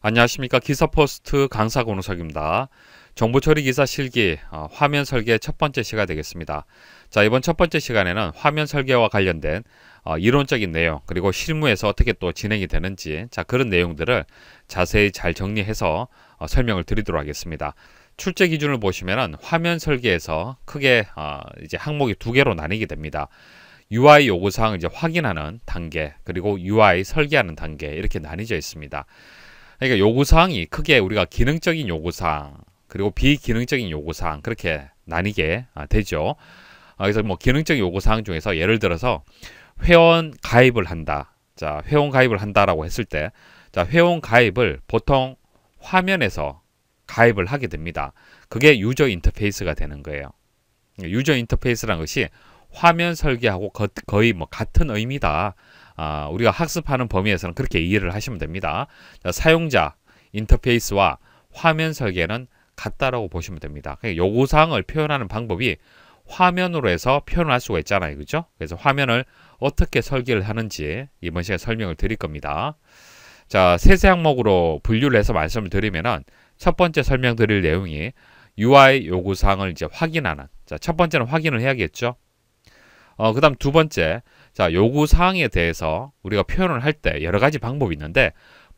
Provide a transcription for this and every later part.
안녕하십니까 기사포스트 강사 권우석입니다. 정보처리 기사 실기 어, 화면 설계 첫 번째 시가 되겠습니다. 자 이번 첫 번째 시간에는 화면 설계와 관련된 어, 이론적인 내용 그리고 실무에서 어떻게 또 진행이 되는지 자 그런 내용들을 자세히 잘 정리해서 어, 설명을 드리도록 하겠습니다. 출제 기준을 보시면은 화면 설계에서 크게 어, 이제 항목이 두 개로 나뉘게 됩니다. UI 요구사항 이제 확인하는 단계 그리고 UI 설계하는 단계 이렇게 나뉘져 있습니다. 그러니까 요구사항이 크게 우리가 기능적인 요구사항 그리고 비기능적인 요구사항 그렇게 나뉘게 아, 되죠. 아, 그래서 뭐 기능적인 요구사항 중에서 예를 들어서 회원 가입을 한다. 자, 회원 가입을 한다라고 했을 때, 자, 회원 가입을 보통 화면에서 가입을 하게 됩니다. 그게 유저 인터페이스가 되는 거예요. 그러니까 유저 인터페이스란 것이 화면 설계하고 거, 의뭐 같은 의미다. 아, 우리가 학습하는 범위에서는 그렇게 이해를 하시면 됩니다. 자, 사용자 인터페이스와 화면 설계는 같다라고 보시면 됩니다. 그러니까 요구사항을 표현하는 방법이 화면으로 해서 표현할 수가 있잖아요. 그죠? 그래서 화면을 어떻게 설계를 하는지 이번 시간에 설명을 드릴 겁니다. 자, 세세 항목으로 분류를 해서 말씀을 드리면은 첫 번째 설명드릴 내용이 UI 요구사항을 이제 확인하는. 자, 첫 번째는 확인을 해야겠죠? 어, 그 다음 두 번째, 자, 요구 사항에 대해서 우리가 표현을 할 때 여러 가지 방법이 있는데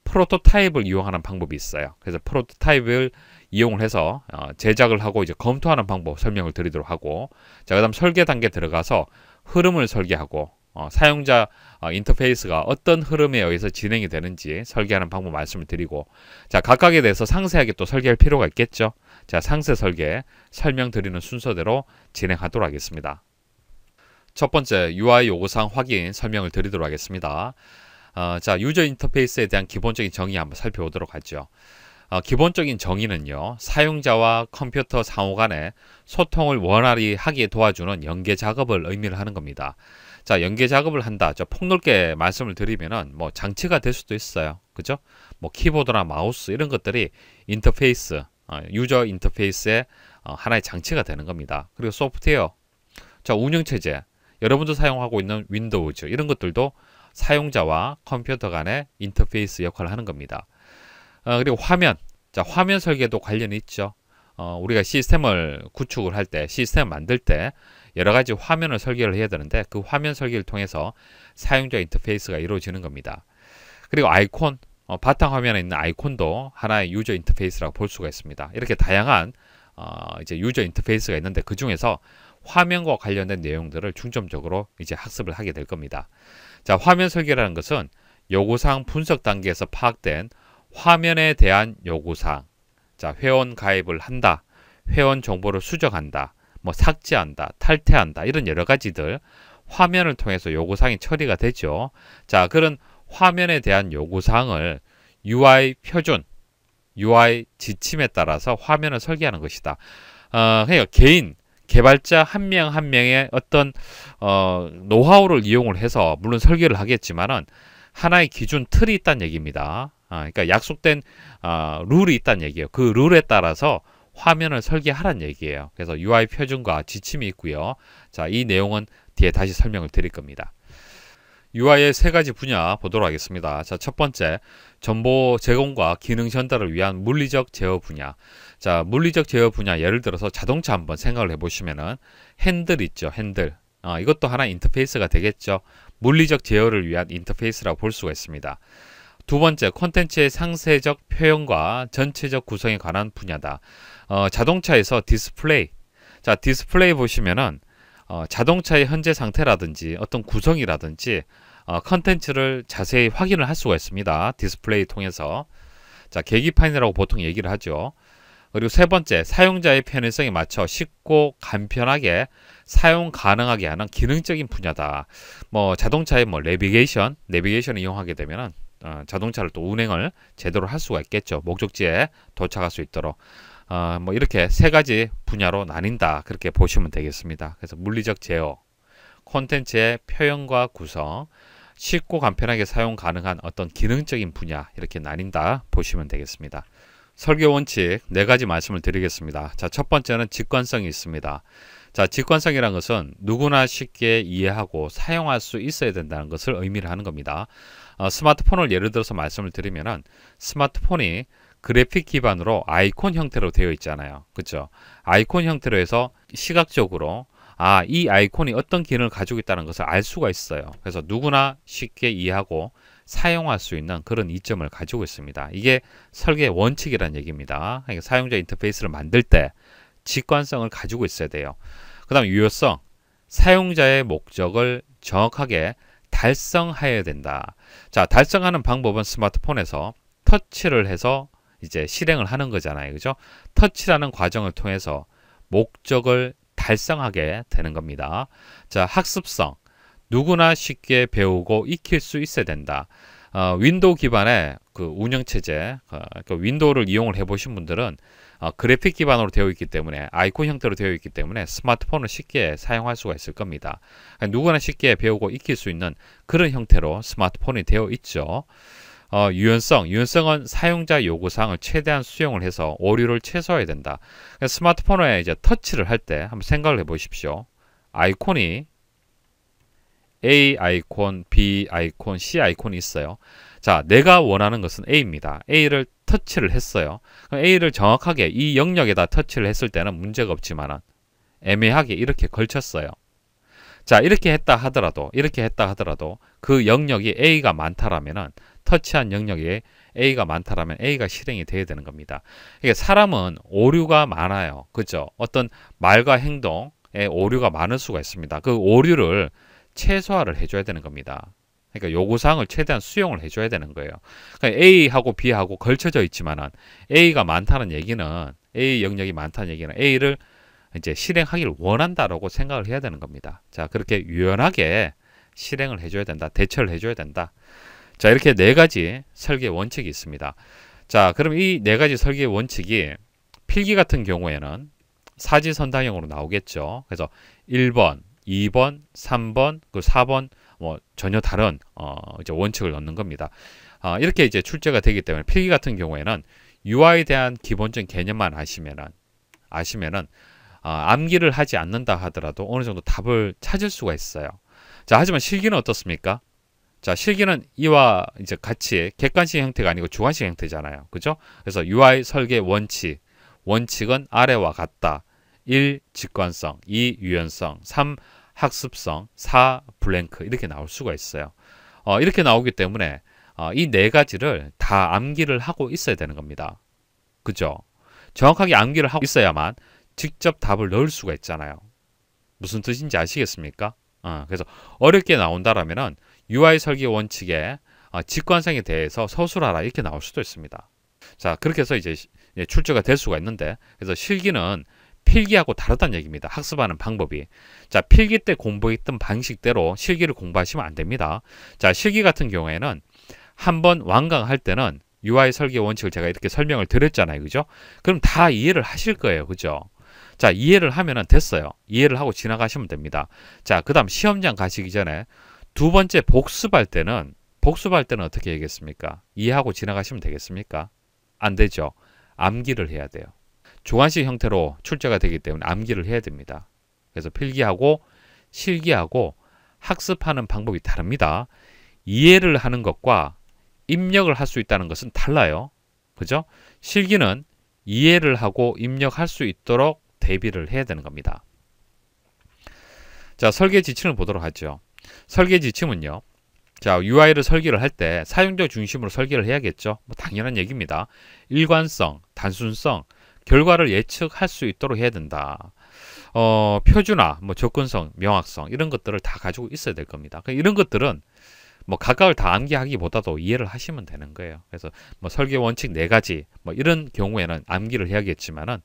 프로토타입을 이용하는 방법이 있어요. 그래서 프로토타입을 이용을 해서 어, 제작을 하고 이제 검토하는 방법 설명을 드리도록 하고 자, 그다음 설계 단계 들어가서 흐름을 설계하고 어, 사용자 어, 인터페이스가 어떤 흐름에 의해서 진행이 되는지 설계하는 방법 말씀을 드리고 자 각각에 대해서 상세하게 또 설계할 필요가 있겠죠 자 상세 설계 설명드리는 순서대로 진행하도록 하겠습니다 첫 번째 UI 요구사항 확인 설명을 드리도록 하겠습니다. 어, 자 유저 인터페이스에 대한 기본적인 정의 한번 살펴보도록 하죠. 어, 기본적인 정의는요. 사용자와 컴퓨터 상호 간의 소통을 원활히 하게 도와주는 연계 작업을 의미를 하는 겁니다. 자 연계 작업을 한다. 저 폭넓게 말씀을 드리면은 뭐 장치가 될 수도 있어요. 그죠? 뭐 키보드나 마우스 이런 것들이 인터페이스 어, 유저 인터페이스의 어, 하나의 장치가 되는 겁니다. 그리고 소프트웨어 자 운영체제 여러분도 사용하고 있는 윈도우즈 이런 것들도 사용자와 컴퓨터 간의 인터페이스 역할을 하는 겁니다. 어, 그리고 화면, 자 화면 설계도 관련이 있죠. 어, 우리가 시스템을 구축을 할 때, 시스템 만들 때 여러 가지 화면을 설계를 해야 되는데 그 화면 설계를 통해서 사용자 인터페이스가 이루어지는 겁니다. 그리고 아이콘, 어, 바탕 화면에 있는 아이콘도 하나의 유저 인터페이스라고 볼 수가 있습니다. 이렇게 다양한 어, 이제 유저 인터페이스가 있는데 그 중에서 화면과 관련된 내용들을 중점적으로 이제 학습을 하게 될 겁니다. 자, 화면 설계라는 것은 요구사항 분석 단계에서 파악된 화면에 대한 요구사항. 자, 회원 가입을 한다. 회원 정보를 수정한다. 뭐 삭제한다. 탈퇴한다. 이런 여러 가지들 화면을 통해서 요구사항이 처리가 되죠. 자, 그런 화면에 대한 요구사항을 UI 표준, UI 지침에 따라서 화면을 설계하는 것이다. 어, 그러니까 개인, 개발자 한 명한 한 명의 어떤 어, 노하우를 이용을 해서 물론 설계를 하겠지만은 하나의 기준 틀이 있다는 얘기입니다. 아, 그러니까 약속된 아, 룰이 있다는 얘기예요. 그 룰에 따라서 화면을 설계하란 얘기예요. 그래서 UI 표준과 지침이 있고요. 자, 이 내용은 뒤에 다시 설명을 드릴 겁니다. UI의 세 가지 분야 보도록 하겠습니다. 자, 첫 번째, 정보 제공과 기능 전달을 위한 물리적 제어 분야. 자, 물리적 제어 분야 예를 들어서 자동차 한번 생각을 해보시면은 핸들 있죠, 핸들. 어, 이것도 하나 인터페이스가 되겠죠. 물리적 제어를 위한 인터페이스라고 볼 수가 있습니다. 두 번째, 콘텐츠의 상세적 표현과 전체적 구성에 관한 분야다. 어, 자동차에서 디스플레이. 자, 디스플레이 보시면은 어, 자동차의 현재 상태라든지 어떤 구성이라든지 어, 컨텐츠를 자세히 확인을 할 수가 있습니다. 디스플레이 통해서. 자, 계기판이라고 보통 얘기를 하죠. 그리고 세 번째, 사용자의 편의성에 맞춰 쉽고 간편하게 사용 가능하게 하는 기능적인 분야다. 뭐 자동차의 뭐 내비게이션, 내비게이션을 이용하게 되면은 어, 자동차를 또 운행을 제대로 할 수가 있겠죠. 목적지에 도착할 수 있도록. 어, 뭐 이렇게 세 가지 분야로 나뉜다. 그렇게 보시면 되겠습니다. 그래서 물리적 제어, 콘텐츠의 표현과 구성, 쉽고 간편하게 사용 가능한 어떤 기능적인 분야 이렇게 나뉜다 보시면 되겠습니다. 설교 원칙 네 가지 말씀을 드리겠습니다. 자, 첫 번째는 직관성이 있습니다. 자, 직관성이란 것은 누구나 쉽게 이해하고 사용할 수 있어야 된다는 것을 의미를 하는 겁니다. 어, 스마트폰을 예를 들어서 말씀을 드리면은 스마트폰이 그래픽 기반으로 아이콘 형태로 되어 있잖아요. 그렇죠? 아이콘 형태로 해서 시각적으로 아, 이 아이콘이 어떤 기능을 가지고 있다는 것을 알 수가 있어요. 그래서 누구나 쉽게 이해하고 사용할 수 있는 그런 이점을 가지고 있습니다. 이게 설계 원칙이라는 얘기입니다. 그러니까 사용자 인터페이스를 만들 때 직관성을 가지고 있어야 돼요. 그 다음 유효성, 사용자의 목적을 정확하게 달성하여야 된다. 자, 달성하는 방법은 스마트폰에서 터치를 해서 이제 실행을 하는 거잖아요. 그죠? 터치라는 과정을 통해서 목적을 달성하게 되는 겁니다. 자, 학습성. 누구나 쉽게 배우고 익힐 수 있어야 된다. 어, 윈도우 기반의 그 운영체제, 어, 그 윈도우를 이용을 해보신 분들은 어, 그래픽 기반으로 되어 있기 때문에 아이콘 형태로 되어 있기 때문에 스마트폰을 쉽게 사용할 수가 있을 겁니다. 그러니까 누구나 쉽게 배우고 익힐 수 있는 그런 형태로 스마트폰이 되어 있죠. 어, 유연성, 유연성은 사용자 요구사항을 최대한 수용을 해서 오류를 최소화해야 된다. 그러니까 스마트폰에 이제 터치를 할 때 한번 생각을 해보십시오. 아이콘이 A 아이콘, B 아이콘, C 아이콘이 있어요. 자, 내가 원하는 것은 A입니다. A를 터치를 했어요. 그럼 A를 정확하게 이 영역에다 터치를 했을 때는 문제가 없지만 애매하게 이렇게 걸쳤어요. 자, 이렇게 했다 하더라도, 이렇게 했다 하더라도 그 영역이 A가 많다라면은 터치한 영역에 A가 많다라면 A가 실행이 돼야 되는 겁니다. 이게 사람은 오류가 많아요. 그죠? 어떤 말과 행동에 오류가 많을 수가 있습니다. 그 오류를 최소화를 해줘야 되는 겁니다. 그러니까 요구사항을 최대한 수용을 해줘야 되는 거예요. 그러니까 A하고 B하고 걸쳐져 있지만은 A가 많다는 얘기는 A 영역이 많다는 얘기는 A를 이제 실행하길 원한다라고 생각을 해야 되는 겁니다. 자 그렇게 유연하게 실행을 해줘야 된다. 대처를 해줘야 된다. 자 이렇게 네 가지 설계 원칙이 있습니다. 자 그럼 이 네 가지 설계 원칙이 필기 같은 경우에는 사지선단형으로 나오겠죠. 그래서 1번 2번, 3번, 그 4번 뭐 전혀 다른 어 이제 원칙을 넣는 겁니다. 아 이렇게 이제 출제가 되기 때문에 필기 같은 경우에는 UI에 대한 기본적인 개념만 아시면은 아시면은 아 암기를 하지 않는다 하더라도 어느 정도 답을 찾을 수가 있어요. 자, 하지만 실기는 어떻습니까? 자, 실기는 이와 이제 같이 객관식 형태가 아니고 주관식 형태잖아요. 그죠? 그래서 UI 설계 원칙, 원칙은 아래와 같다. 1. 직관성 2. 유연성 3. 학습성 4. 블랭크 이렇게 나올 수가 있어요. 어, 이렇게 나오기 때문에 어, 이 네 가지를 다 암기를 하고 있어야 되는 겁니다. 그죠? 정확하게 암기를 하고 있어야만 직접 답을 넣을 수가 있잖아요. 무슨 뜻인지 아시겠습니까? 어, 그래서 어렵게 나온다라면은 UI 설계 원칙에 어, 직관성에 대해서 서술하라 이렇게 나올 수도 있습니다. 자 그렇게 해서 이제 예, 출제가 될 수가 있는데 그래서 실기는 필기하고 다르다는 얘기입니다. 학습하는 방법이. 자, 필기 때 공부했던 방식대로 실기를 공부하시면 안 됩니다. 자, 실기 같은 경우에는 한번 완강할 때는 UI 설계 원칙을 제가 이렇게 설명을 드렸잖아요. 그죠? 그럼 다 이해를 하실 거예요. 그죠? 자, 이해를 하면은 됐어요. 이해를 하고 지나가시면 됩니다. 자, 그 다음 시험장 가시기 전에 두 번째 복습할 때는 복습할 때는 어떻게 얘기했습니까? 이해하고 지나가시면 되겠습니까? 안 되죠. 암기를 해야 돼요. 조간식 형태로 출제가 되기 때문에 암기를 해야 됩니다. 그래서 필기하고 실기하고 학습하는 방법이 다릅니다. 이해를 하는 것과 입력을 할 수 있다는 것은 달라요. 그죠? 실기는 이해를 하고 입력할 수 있도록 대비를 해야 되는 겁니다. 자, 설계 지침을 보도록 하죠. 설계 지침은요. 자, UI를 설계를 할 때 사용자 중심으로 설계를 해야겠죠. 뭐 당연한 얘기입니다. 일관성, 단순성, 결과를 예측할 수 있도록 해야 된다. 어, 표준화, 뭐 접근성, 명확성 이런 것들을 다 가지고 있어야 될 겁니다. 그러니까 이런 것들은 뭐 각각을 다 암기하기보다도 이해를 하시면 되는 거예요. 그래서 뭐 설계 원칙 네 가지 뭐 이런 경우에는 암기를 해야겠지만은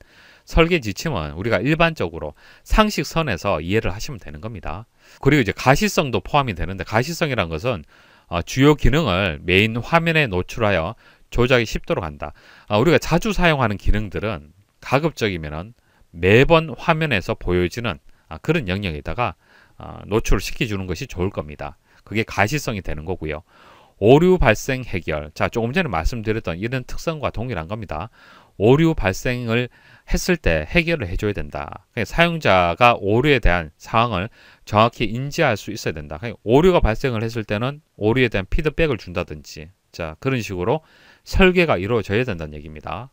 설계 지침은 우리가 일반적으로 상식 선에서 이해를 하시면 되는 겁니다. 그리고 이제 가시성도 포함이 되는데 가시성이란 것은 어, 주요 기능을 메인 화면에 노출하여 조작이 쉽도록 한다. 아, 우리가 자주 사용하는 기능들은 가급적이면은 매번 화면에서 보여지는 아, 그런 영역에다가 아, 노출을 시켜주는 것이 좋을 겁니다. 그게 가시성이 되는 거고요. 오류 발생 해결. 자, 조금 전에 말씀드렸던 이런 특성과 동일한 겁니다. 오류 발생을 했을 때 해결을 해줘야 된다. 그러 그러니까 사용자가 오류에 대한 상황을 정확히 인지할 수 있어야 된다. 그러니까 오류가 발생을 했을 때는 오류에 대한 피드백을 준다든지, 자, 그런 식으로 설계가 이루어져야 된다는 얘기입니다.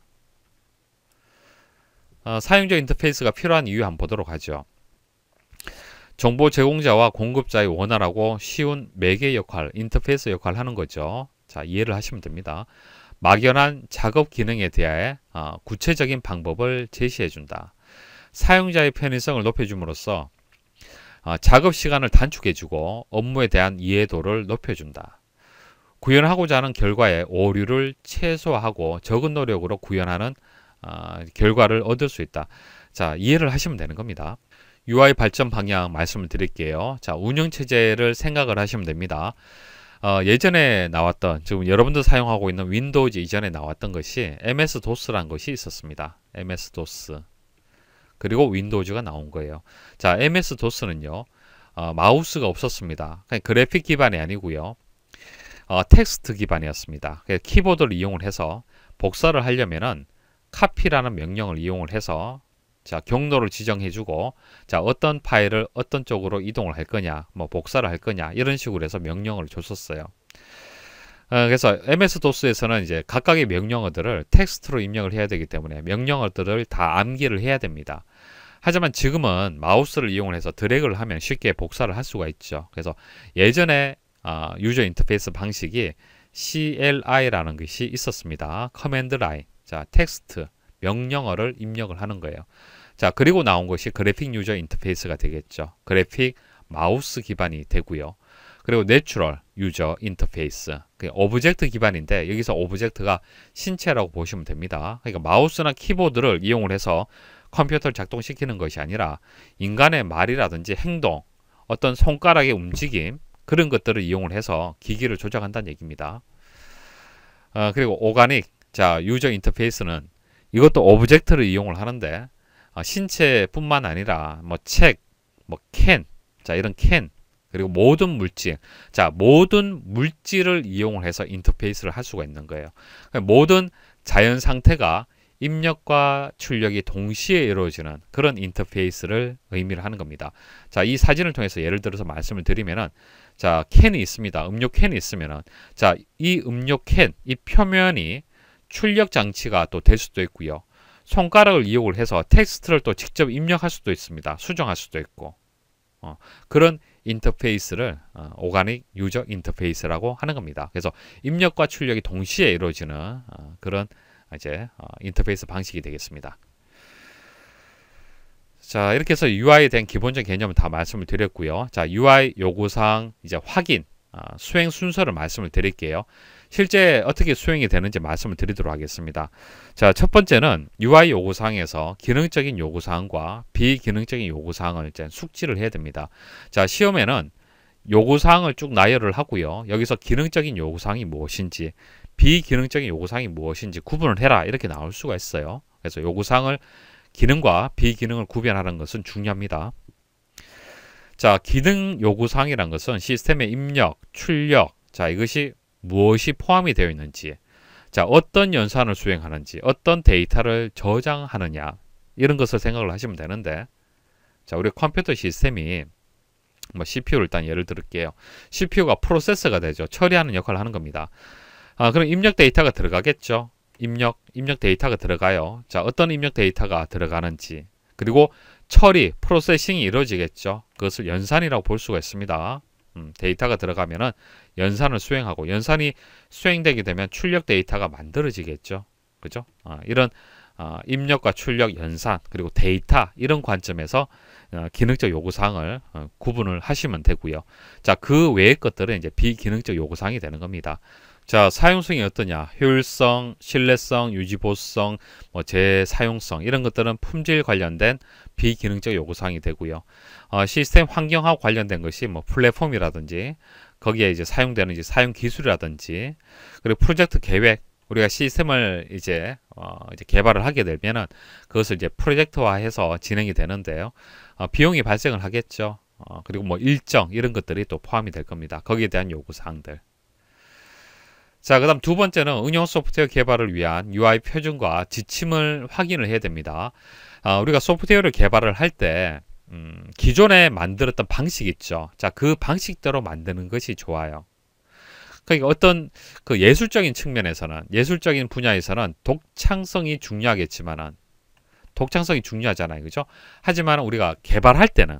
어, 사용자 인터페이스가 필요한 이유 한번 보도록 하죠. 정보 제공자와 공급자의 원활하고 쉬운 매개 역할, 인터페이스 역할을 하는 거죠. 자, 이해를 하시면 됩니다. 막연한 작업 기능에 대해 어, 구체적인 방법을 제시해 준다. 사용자의 편의성을 높여줌으로써 어, 작업 시간을 단축해 주고 업무에 대한 이해도를 높여 준다. 구현하고자 하는 결과의 오류를 최소화하고 적은 노력으로 구현하는 아, 결과를 얻을 수 있다. 자, 이해를 하시면 되는 겁니다. UI 발전 방향 말씀을 드릴게요. 자, 운영 체제를 생각을 하시면 됩니다. 어, 예전에 나왔던 지금 여러분들 사용하고 있는 윈도우즈 이전에 나왔던 것이 MS 도스라는 것이 있었습니다. MS 도스 그리고 윈도우즈가 나온 거예요. 자, MS 도스는요 어, 마우스가 없었습니다. 그냥 그래픽 기반이 아니고요 어, 텍스트 기반이었습니다. 키보드를 이용을 해서 복사를 하려면은 copy라는 명령을 이용을 해서 자 경로를 지정해주고 자 어떤 파일을 어떤 쪽으로 이동을 할 거냐 뭐 복사를 할 거냐 이런 식으로 해서 명령을 줬었어요. 어, 그래서 MS 도스에서는 이제 각각의 명령어들을 텍스트로 입력을 해야 되기 때문에 명령어들을 다 암기를 해야 됩니다. 하지만 지금은 마우스를 이용해서 드래그를 하면 쉽게 복사를 할 수가 있죠. 그래서 예전에 어, 유저 인터페이스 방식이 CLI라는 것이 있었습니다. 커맨드 라인. 자, 텍스트, 명령어를 입력을 하는 거예요. 자, 그리고 나온 것이 그래픽 유저 인터페이스가 되겠죠. 그래픽 마우스 기반이 되고요. 그리고 내추럴 유저 인터페이스 그 오브젝트 기반인데 여기서 오브젝트가 신체라고 보시면 됩니다 그러니까 마우스나 키보드를 이용을 해서 컴퓨터를 작동시키는 것이 아니라 인간의 말이라든지 행동 어떤 손가락의 움직임 그런 것들을 이용을 해서 기기를 조작한다는 얘기입니다 어, 그리고 오가닉 자, 유저 인터페이스는 이것도 오브젝트를 이용을 하는데 어, 신체뿐만 아니라 뭐 책, 뭐 캔, 자 이런 캔 그리고 모든 물질, 자 모든 물질을 이용을 해서 인터페이스를 할 수가 있는 거예요. 그러니까 모든 자연 상태가 입력과 출력이 동시에 이루어지는 그런 인터페이스를 의미를 하는 겁니다. 자, 이 사진을 통해서 예를 들어서 말씀을 드리면은 자, 캔이 있습니다. 음료 캔이 있으면은 자, 이 음료 캔, 이 표면이 출력 장치가 또 될 수도 있고요. 손가락을 이용을 해서 텍스트를 또 직접 입력할 수도 있습니다. 수정할 수도 있고 어, 그런 인터페이스를 어, 오가닉 유저 인터페이스라고 하는 겁니다. 그래서 입력과 출력이 동시에 이루어지는 어, 그런 이제 어, 인터페이스 방식이 되겠습니다. 자 이렇게 해서 UI에 대한 기본적인 개념을다 말씀을 드렸고요. 자 UI 요구사항 이제 확인 어, 수행 순서를 말씀을 드릴게요. 실제 어떻게 수행이 되는지 말씀을 드리도록 하겠습니다. 자, 첫 번째는 UI 요구사항에서 기능적인 요구사항과 비기능적인 요구사항을 이제 숙지를 해야 됩니다. 자, 시험에는 요구사항을 쭉 나열을 하고요. 여기서 기능적인 요구사항이 무엇인지 비기능적인 요구사항이 무엇인지 구분을 해라 이렇게 나올 수가 있어요. 그래서 요구사항을 기능과 비기능을 구별하는 것은 중요합니다. 자, 기능 요구사항이란 것은 시스템의 입력, 출력, 자, 이것이 무엇이 포함이 되어 있는지, 자, 어떤 연산을 수행하는지, 어떤 데이터를 저장하느냐, 이런 것을 생각을 하시면 되는데, 자, 우리 컴퓨터 시스템이 뭐 CPU를 일단 예를 들을게요. CPU가 프로세서가 되죠. 처리하는 역할을 하는 겁니다. 아, 그럼 입력 데이터가 들어가겠죠. 입력, 입력 데이터가 들어가요. 자, 어떤 입력 데이터가 들어가는지. 그리고 처리, 프로세싱이 이루어지겠죠. 그것을 연산이라고 볼 수가 있습니다. 음, 데이터가 들어가면은 연산을 수행하고 연산이 수행되게 되면 출력 데이터가 만들어지겠죠. 그죠? 아, 이런 아, 입력과 출력, 연산 그리고 데이터 이런 관점에서 어, 기능적 요구사항을 어, 구분을 하시면 되고요. 자, 그 외의 것들은 이제 비기능적 요구사항이 되는 겁니다. 자, 사용성이 어떠냐? 효율성, 신뢰성, 유지보수성, 뭐 재사용성 이런 것들은 품질 관련된 비기능적 요구사항이 되고요. 어, 시스템 환경하고 관련된 것이 뭐 플랫폼이라든지 거기에 이제 사용되는 이제 사용 기술이라든지 그리고 프로젝트 계획 우리가 시스템을 이제 어 이제 개발을 하게 되면은 그것을 이제 프로젝트화해서 진행이 되는데요. 어, 비용이 발생을 하겠죠. 어, 그리고 뭐 일정 이런 것들이 또 포함이 될 겁니다. 거기에 대한 요구 사항들. 자, 그 다음 두 번째는 응용 소프트웨어 개발을 위한 UI 표준과 지침을 확인을 해야 됩니다. 아, 우리가 소프트웨어를 개발을 할때 음, 기존에 만들었던 방식 있죠. 자, 그 방식대로 만드는 것이 좋아요. 그러니까 어떤 그 예술적인 측면에서는 예술적인 분야에서는 독창성이 중요하겠지만은 독창성이 중요하잖아요. 그죠? 하지만 우리가 개발할 때는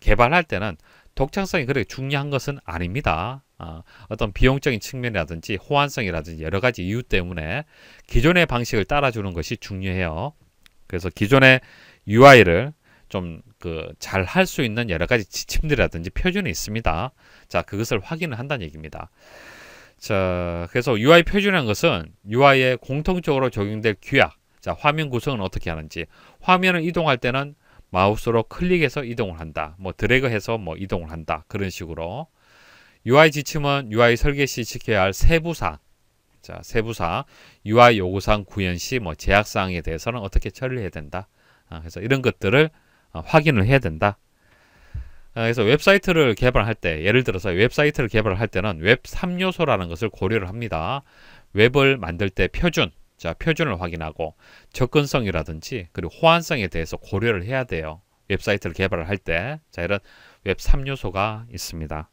개발할 때는 독창성이 그렇게 중요한 것은 아닙니다. 어, 떤 비용적인 측면이라든지 호환성이라든지 여러 가지 이유 때문에 기존의 방식을 따라주는 것이 중요해요. 그래서 기존의 UI를 좀 그 잘 할 수 있는 여러 가지 지침들이라든지 표준이 있습니다. 자, 그것을 확인을 한다는 얘기입니다. 자, 그래서 UI 표준이라는 것은 UI에 공통적으로 적용될 규약. 자, 화면 구성은 어떻게 하는지. 화면을 이동할 때는 마우스로 클릭해서 이동을 한다. 뭐 드래그해서 뭐 이동을 한다. 그런 식으로. UI 지침은 UI 설계 시 지켜야 할 세부사항, 자, 세부사, UI 요구사항 구현 시 뭐 제약사항에 대해서는 어떻게 처리해야 된다. 아, 그래서 이런 것들을 어, 확인을 해야 된다. 아, 그래서 웹사이트를 개발할 때, 예를 들어서 웹사이트를 개발할 때는 웹 3요소라는 것을 고려를 합니다. 웹을 만들 때 표준, 자, 표준을 확인하고 접근성이라든지 그리고 호환성에 대해서 고려를 해야 돼요. 웹사이트를 개발을 할 때. 자, 이런 웹 3요소가 있습니다.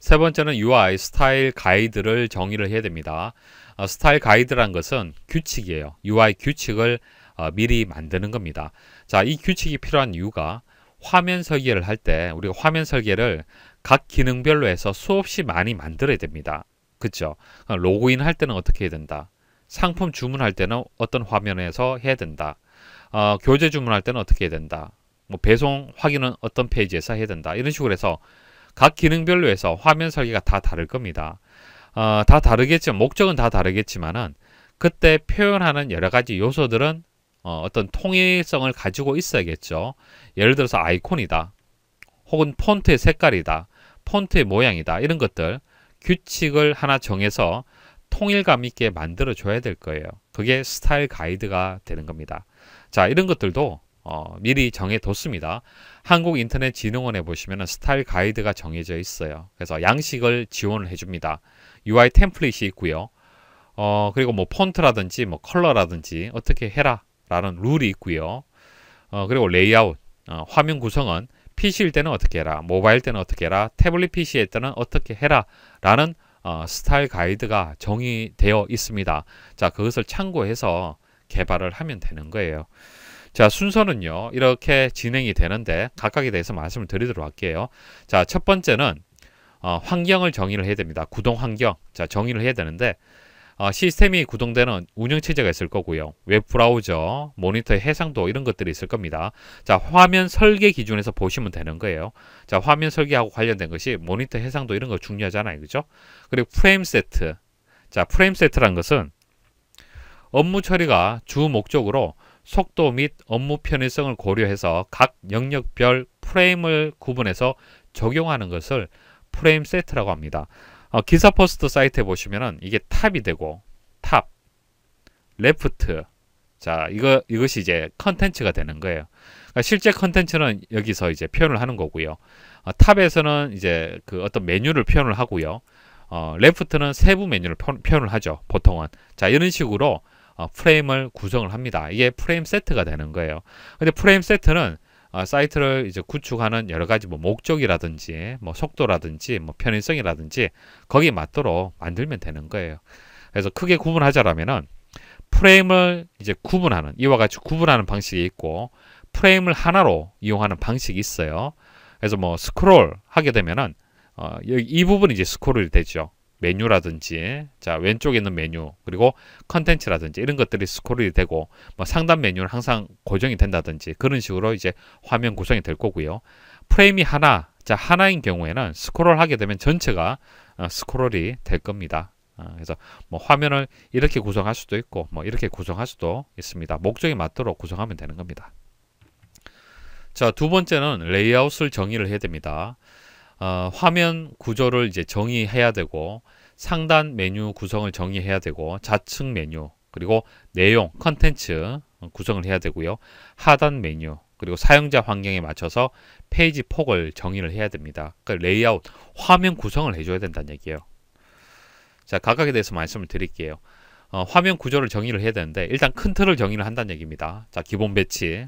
세 번째는 UI, 스타일 가이드를 정의를 해야 됩니다. 어, 스타일 가이드란 것은 규칙이에요. UI 규칙을 어, 미리 만드는 겁니다. 자, 이 규칙이 필요한 이유가 화면 설계를 할 때 우리가 화면 설계를 각 기능별로 해서 수없이 많이 만들어야 됩니다. 그쵸? 어, 로그인 할 때는 어떻게 해야 된다? 상품 주문할 때는 어떤 화면에서 해야 된다? 어, 교재 주문할 때는 어떻게 해야 된다? 뭐 배송 확인은 어떤 페이지에서 해야 된다? 이런 식으로 해서 각 기능별로 해서 화면 설계가 다 다를 겁니다. 어, 다 다르겠지만 목적은 다 다르겠지만은 그때 표현하는 여러 가지 요소들은 어, 어떤 통일성을 가지고 있어야겠죠. 예를 들어서 아이콘이다. 혹은 폰트의 색깔이다. 폰트의 모양이다. 이런 것들 규칙을 하나 정해서 통일감 있게 만들어 줘야 될 거예요. 그게 스타일 가이드가 되는 겁니다. 자, 이런 것들도 어, 미리 정해뒀습니다. 한국인터넷진흥원에 보시면 스타일 가이드가 정해져 있어요. 그래서 양식을 지원을 해줍니다. UI 템플릿이 있고요. 어, 그리고 뭐 폰트라든지 뭐 컬러라든지 어떻게 해라 라는 룰이 있고요. 어, 그리고 레이아웃, 어, 화면 구성은 PC일 때는 어떻게 해라, 모바일 때는 어떻게 해라, 태블릿 PC일 때는 어떻게 해라 라는 어, 스타일 가이드가 정의되어 있습니다. 자, 그것을 참고해서 개발을 하면 되는 거예요. 자 순서는요 이렇게 진행이 되는데 각각에 대해서 말씀을 드리도록 할게요 자 첫 번째는 어, 환경을 정의를 해야 됩니다 구동 환경 자 정의를 해야 되는데 어, 시스템이 구동되는 운영체제가 있을 거고요 웹 브라우저 모니터의 해상도 이런 것들이 있을 겁니다 자 화면 설계 기준에서 보시면 되는 거예요 자 화면 설계하고 관련된 것이 모니터 해상도 이런 거 중요하잖아요 그죠 그리고 프레임 세트 자 프레임 세트란 것은 업무 처리가 주 목적으로 속도 및 업무 편의성을 고려해서 각 영역별 프레임을 구분해서 적용하는 것을 프레임 세트라고 합니다. 어, 기사 포스트 사이트에 보시면 이게 탑이 되고 탑, 레프트, 자 이거 이것이 이제 컨텐츠가 되는 거예요. 그러니까 실제 컨텐츠는 여기서 이제 표현을 하는 거고요. 어, 탑에서는 이제 그 어떤 메뉴를 표현을 하고요. 어, 레프트는 세부 메뉴를 표, 표현을 하죠. 보통은 자 이런 식으로 어, 프레임을 구성을 합니다. 이게 프레임 세트가 되는 거예요. 근데 프레임 세트는 어, 사이트를 이제 구축하는 여러 가지 뭐 목적이라든지 뭐 속도라든지 뭐 편의성이라든지 거기에 맞도록 만들면 되는 거예요. 그래서 크게 구분하자라면은 프레임을 이제 구분하는 이와 같이 구분하는 방식이 있고 프레임을 하나로 이용하는 방식이 있어요. 그래서 뭐 스크롤 하게 되면은 어, 이 부분이 이제 스크롤이 되죠. 메뉴라든지 자 왼쪽에 있는 메뉴 그리고 컨텐츠라든지 이런 것들이 스크롤이 되고 뭐 상단 메뉴는 항상 고정이 된다든지 그런 식으로 이제 화면 구성이 될 거고요 프레임이 하나 자 하나인 경우에는 스크롤 하게 되면 전체가 어, 스크롤이 될 겁니다 어, 그래서 뭐 화면을 이렇게 구성할 수도 있고 뭐 이렇게 구성할 수도 있습니다 목적에 맞도록 구성하면 되는 겁니다 자 두 번째는 레이아웃을 정의를 해야 됩니다 어, 화면 구조를 이제 정의해야 되고 상단 메뉴 구성을 정의해야 되고 좌측 메뉴 그리고 내용 컨텐츠 구성을 해야 되고요 하단 메뉴 그리고 사용자 환경에 맞춰서 페이지 폭을 정의를 해야 됩니다 그러니까 레이아웃 화면 구성을 해줘야 된다는 얘기예요 자 각각에 대해서 말씀을 드릴게요 어, 화면 구조를 정의를 해야 되는데 일단 큰 틀을 정의를 한다는 얘기입니다 자 기본 배치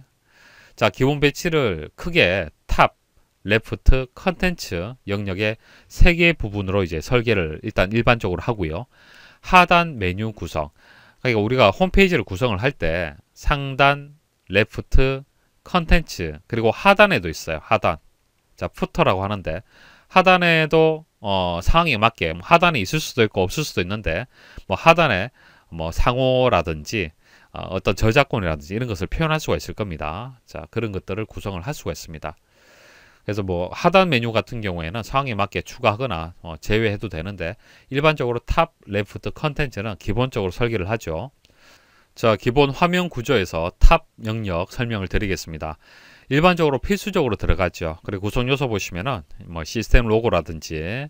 자 기본 배치를 크게 레프트, 컨텐츠 영역의 세개 부분으로 이제 설계를 일단 일반적으로 하고요. 하단 메뉴 구성. 그러니까 우리가 홈페이지를 구성을 할 때 상단, 레프트, 컨텐츠 그리고 하단에도 있어요. 하단. 자, 푸터라고 하는데 하단에도 어, 상황에 맞게 뭐 하단에 있을 수도 있고 없을 수도 있는데 뭐 하단에 뭐 상호라든지 어, 어떤 저작권이라든지 이런 것을 표현할 수가 있을 겁니다. 자, 그런 것들을 구성을 할 수가 있습니다. 그래서 뭐 하단 메뉴 같은 경우에는 상황에 맞게 추가하거나 어, 제외해도 되는데 일반적으로 탑 레프트 컨텐츠는 기본적으로 설계를 하죠. 자 기본 화면 구조에서 탑 영역 설명을 드리겠습니다. 일반적으로 필수적으로 들어가죠. 그리고 구성 요소 보시면은 뭐 시스템 로고라든지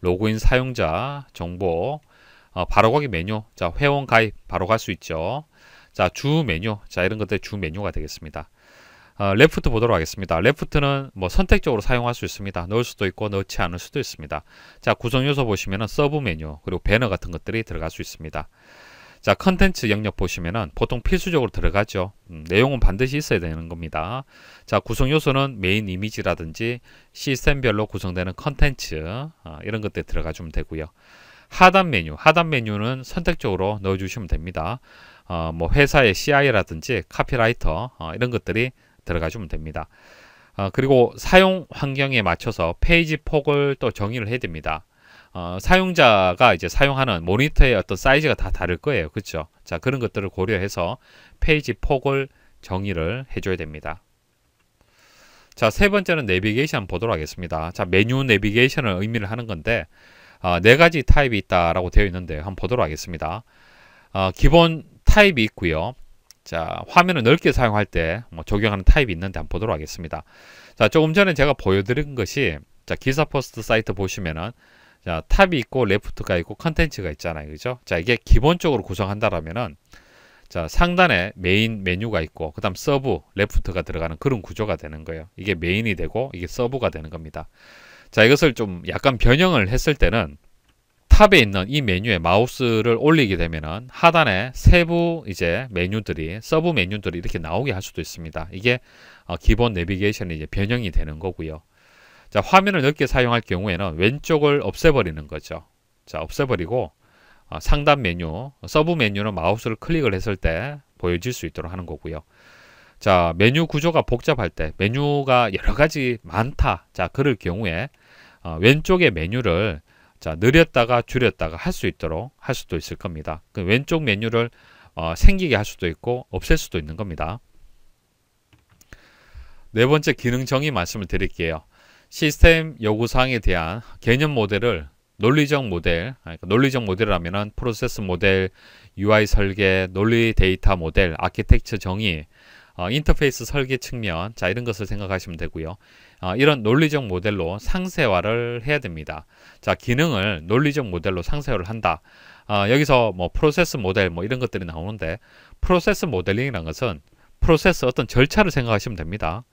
로그인 사용자 정보 어, 바로 가기 메뉴 자 회원 가입 바로 갈 수 있죠. 자 주 메뉴 자 이런 것들 주 메뉴가 되겠습니다. 어, 레프트 보도록 하겠습니다. 레프트는 뭐 선택적으로 사용할 수 있습니다. 넣을 수도 있고 넣지 않을 수도 있습니다. 자 구성 요소 보시면은 서브 메뉴 그리고 배너 같은 것들이 들어갈 수 있습니다. 자 컨텐츠 영역 보시면은 보통 필수적으로 들어가죠 음, 내용은 반드시 있어야 되는 겁니다 자 구성 요소는 메인 이미지라든지 시스템별로 구성되는 컨텐츠 어, 이런 것들 들어가 주면 되고요 하단 메뉴 하단 메뉴는 선택적으로 넣어 주시면 됩니다 어, 뭐 회사의 CI라든지 카피라이터 어, 이런 것들이 들어가주면 됩니다. 어, 그리고 사용 환경에 맞춰서 페이지 폭을 또 정의를 해야 됩니다. 어, 사용자가 이제 사용하는 모니터의 어떤 사이즈가 다 다를 거예요. 그렇죠? 자, 그런 것들을 고려해서 페이지 폭을 정의를 해줘야 됩니다. 자, 세 번째는 내비게이션 보도록 하겠습니다. 자, 메뉴 내비게이션을 의미를 하는 건데 어, 네 가지 타입이 있다라고 되어 있는데 한번 보도록 하겠습니다. 어, 기본 타입이 있고요. 자 화면을 넓게 사용할 때뭐 적용하는 타입이 있는데 한 번 보도록 하겠습니다. 자 조금 전에 제가 보여드린 것이 자 기사 포스트 사이트 보시면은 자 탑이 있고 레프트가 있고 컨텐츠가 있잖아요, 그죠? 자 이게 기본적으로 구성한다라면은 자 상단에 메인 메뉴가 있고 그다음 서브 레프트가 들어가는 그런 구조가 되는 거예요. 이게 메인이 되고 이게 서브가 되는 겁니다. 자 이것을 좀 약간 변형을 했을 때는 탑에 있는 이 메뉴에 마우스를 올리게 되면은 하단에 세부 이제 메뉴들이 서브 메뉴들이 이렇게 나오게 할 수도 있습니다. 이게 어, 기본 내비게이션이 이제 변형이 되는 거고요. 자, 화면을 넓게 사용할 경우에는 왼쪽을 없애버리는 거죠. 자, 없애버리고 어, 상단 메뉴, 서브 메뉴는 마우스를 클릭을 했을 때 보여질 수 있도록 하는 거고요. 자, 메뉴 구조가 복잡할 때 메뉴가 여러 가지 많다. 자, 그럴 경우에 어, 왼쪽의 메뉴를 자, 늘렸다가 줄였다가 할 수 있도록 할 수도 있을 겁니다. 그 왼쪽 메뉴를 어, 생기게 할 수도 있고 없앨 수도 있는 겁니다. 네 번째 기능 정의 말씀을 드릴게요. 시스템 요구사항에 대한 개념 모델을 논리적 모델, 아, 그러니까 논리적 모델이라면 프로세스 모델, UI 설계, 논리 데이터 모델, 아키텍처 정의, 어, 인터페이스 설계 측면, 자 이런 것을 생각하시면 되고요. 아, 이런 논리적 모델로 상세화를 해야 됩니다. 자, 기능을 논리적 모델로 상세화를 한다. 어, 여기서 뭐 프로세스 모델 뭐 이런 것들이 나오는데 프로세스 모델링이라는 것은 프로세스 어떤 절차를 생각하시면 됩니다.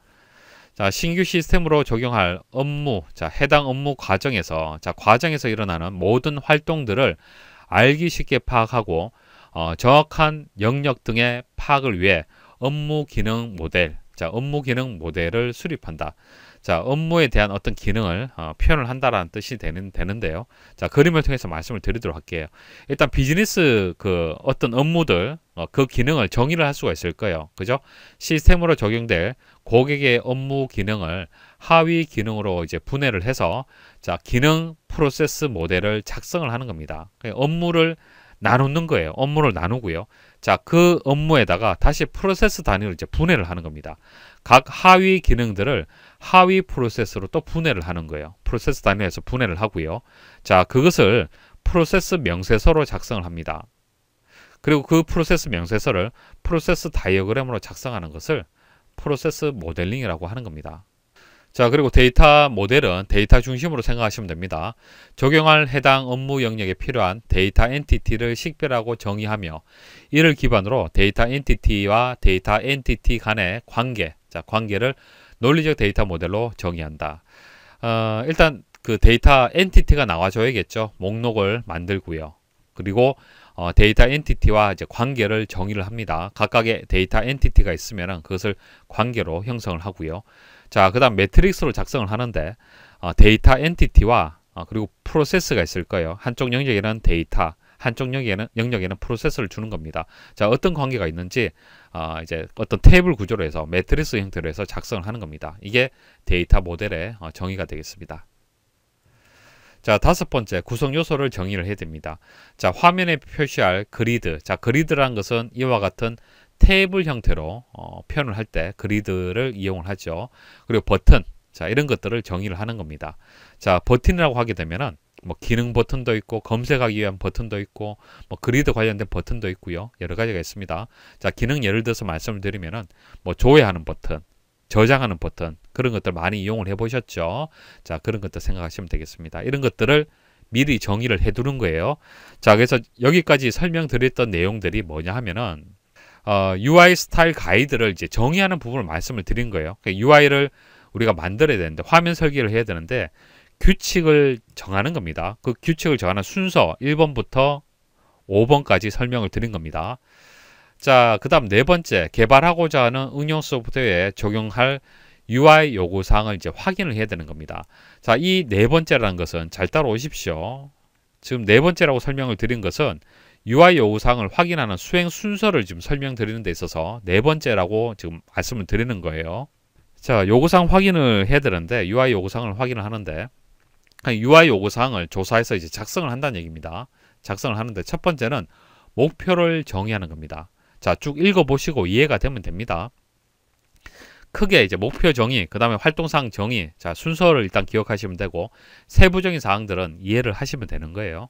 자, 신규 시스템으로 적용할 업무, 자, 해당 업무 과정에서, 자, 과정에서 일어나는 모든 활동들을 알기 쉽게 파악하고, 어, 정확한 영역 등의 파악을 위해 업무 기능 모델, 자, 업무 기능 모델을 수립한다. 자, 업무에 대한 어떤 기능을 어, 표현을 한다라는 뜻이 되는 되는데요. 자, 그림을 통해서 말씀을 드리도록 할게요. 일단 비즈니스 그 어떤 업무들 어, 그 기능을 정의를 할 수가 있을 거예요. 그죠? 시스템으로 적용될 고객의 업무 기능을 하위 기능으로 이제 분해를 해서 자, 기능 프로세스 모델을 작성을 하는 겁니다. 그 업무를 나누는 거예요. 업무를 나누고요. 자, 그 업무에다가 다시 프로세스 단위로 이제 분해를 하는 겁니다. 각 하위 기능들을 하위 프로세스로 또 분해를 하는 거예요. 프로세스 단위에서 분해를 하고요. 자, 그것을 프로세스 명세서로 작성을 합니다. 그리고 그 프로세스 명세서를 프로세스 다이어그램으로 작성하는 것을 프로세스 모델링이라고 하는 겁니다. 자 그리고 데이터 모델은 데이터 중심으로 생각하시면 됩니다. 적용할 해당 업무 영역에 필요한 데이터 엔티티를 식별하고 정의하며 이를 기반으로 데이터 엔티티와 데이터 엔티티 간의 관계, 자 관계를 논리적 데이터 모델로 정의한다. 어, 일단 그 데이터 엔티티가 나와줘야겠죠. 목록을 만들고요. 그리고 어, 데이터 엔티티와 이제 관계를 정의를 합니다. 각각의 데이터 엔티티가 있으면 그것을 관계로 형성을 하고요. 자, 그 다음 매트릭스로 작성을 하는데 어, 데이터 엔티티와 어, 그리고 프로세스가 있을 거예요. 한쪽 영역에는 데이터, 한쪽 영역에는, 영역에는 프로세스를 주는 겁니다. 자, 어떤 관계가 있는지 어, 이제 어떤 테이블 구조로 해서 매트릭스 형태로 해서 작성을 하는 겁니다. 이게 데이터 모델의 어, 정의가 되겠습니다. 자 다섯 번째 구성 요소를 정의를 해야 됩니다. 자 화면에 표시할 그리드 자 그리드란 것은 이와 같은 테이블 형태로 어, 표현을 할 때 그리드를 이용을 하죠. 그리고 버튼, 자 이런 것들을 정의를 하는 겁니다. 자 버튼이라고 하게 되면은 뭐 기능 버튼도 있고 검색하기 위한 버튼도 있고 뭐 그리드 관련된 버튼도 있고요 여러 가지가 있습니다 자 기능 예를 들어서 말씀을 드리면은 뭐 조회하는 버튼 저장하는 버튼 그런 것들 많이 이용을 해 보셨죠 자 그런 것들 생각하시면 되겠습니다 이런 것들을 미리 정의를 해 두는 거예요 자 그래서 여기까지 설명드렸던 내용들이 뭐냐 하면은 어, UI 스타일 가이드를 이제 정의하는 부분을 말씀을 드린 거예요. 그러니까 UI를 우리가 만들어야 되는데 화면 설계를 해야 되는데 규칙을 정하는 겁니다. 그 규칙을 정하는 순서 1번부터 5번까지 설명을 드린 겁니다. 자, 그 다음 네 번째, 개발하고자 하는 응용 소프트웨어에 적용할 UI 요구 사항을 이제 확인을 해야 되는 겁니다. 자, 이 네 번째라는 것은 잘 따라오십시오. 지금 네 번째라고 설명을 드린 것은 UI 요구사항을 확인하는 수행 순서를 지금 설명드리는 데 있어서 네 번째라고 지금 말씀을 드리는 거예요. 자, 요구사항 확인을 해야 되는데 UI 요구사항을 확인을 하는데 UI 그러니까 요구사항을 조사해서 이제 작성을 한다는 얘기입니다. 작성을 하는데 첫 번째는 목표를 정의하는 겁니다. 자, 쭉 읽어보시고 이해가 되면 됩니다. 크게 이제 목표 정의, 그 다음에 활동상 정의, 자, 순서를 일단 기억하시면 되고, 세부적인 사항들은 이해를 하시면 되는 거예요.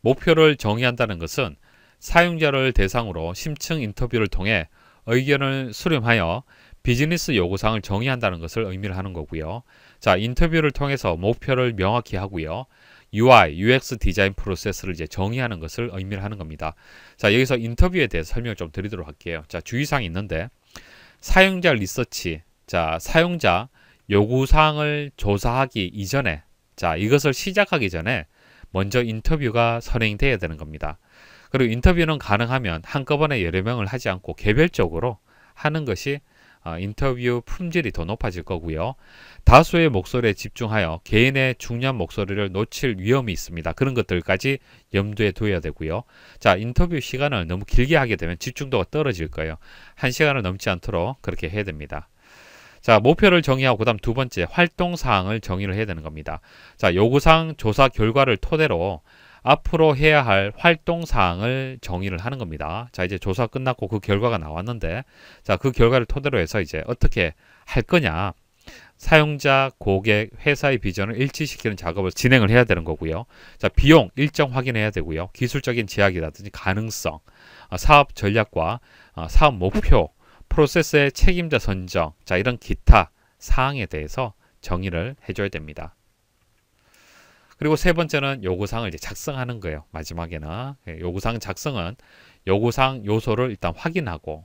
목표를 정의한다는 것은 사용자를 대상으로 심층 인터뷰를 통해 의견을 수렴하여 비즈니스 요구사항을 정의한다는 것을 의미를 하는 거고요. 자, 인터뷰를 통해서 목표를 명확히 하고요. UI, UX 디자인 프로세스를 이제 정의하는 것을 의미를 하는 겁니다. 자, 여기서 인터뷰에 대해서 설명을 좀 드리도록 할게요. 자, 주의사항이 있는데 사용자 리서치, 자, 사용자 요구사항을 조사하기 이전에 자, 이것을 시작하기 전에 먼저 인터뷰가 선행돼야 되는 겁니다. 그리고 인터뷰는 가능하면 한꺼번에 여러 명을 하지 않고 개별적으로 하는 것이 어, 인터뷰 품질이 더 높아질 거고요. 다수의 목소리에 집중하여 개인의 중요한 목소리를 놓칠 위험이 있습니다. 그런 것들까지 염두에 둬야 되고요. 자, 인터뷰 시간을 너무 길게 하게 되면 집중도가 떨어질 거예요. 한 시간을 넘지 않도록 그렇게 해야 됩니다. 자, 목표를 정의하고 그다음 두 번째 활동 사항을 정의를 해야 되는 겁니다. 자, 요구 사항 조사 결과를 토대로 앞으로 해야 할 활동 사항을 정의를 하는 겁니다. 자, 이제 조사 끝났고 그 결과가 나왔는데 자, 그 결과를 토대로 해서 이제 어떻게 할 거냐? 사용자, 고객, 회사의 비전을 일치시키는 작업을 진행을 해야 되는 거고요. 자, 비용 일정 확인해야 되고요. 기술적인 제약이라든지 가능성, 어, 사업 전략과 어, 사업 목표 프로세스의 책임자 선정, 자 이런 기타 사항에 대해서 정의를 해줘야 됩니다. 그리고 세 번째는 요구사항을 이제 작성하는 거예요. 마지막에는 예, 요구사항 작성은 요구사항 요소를 일단 확인하고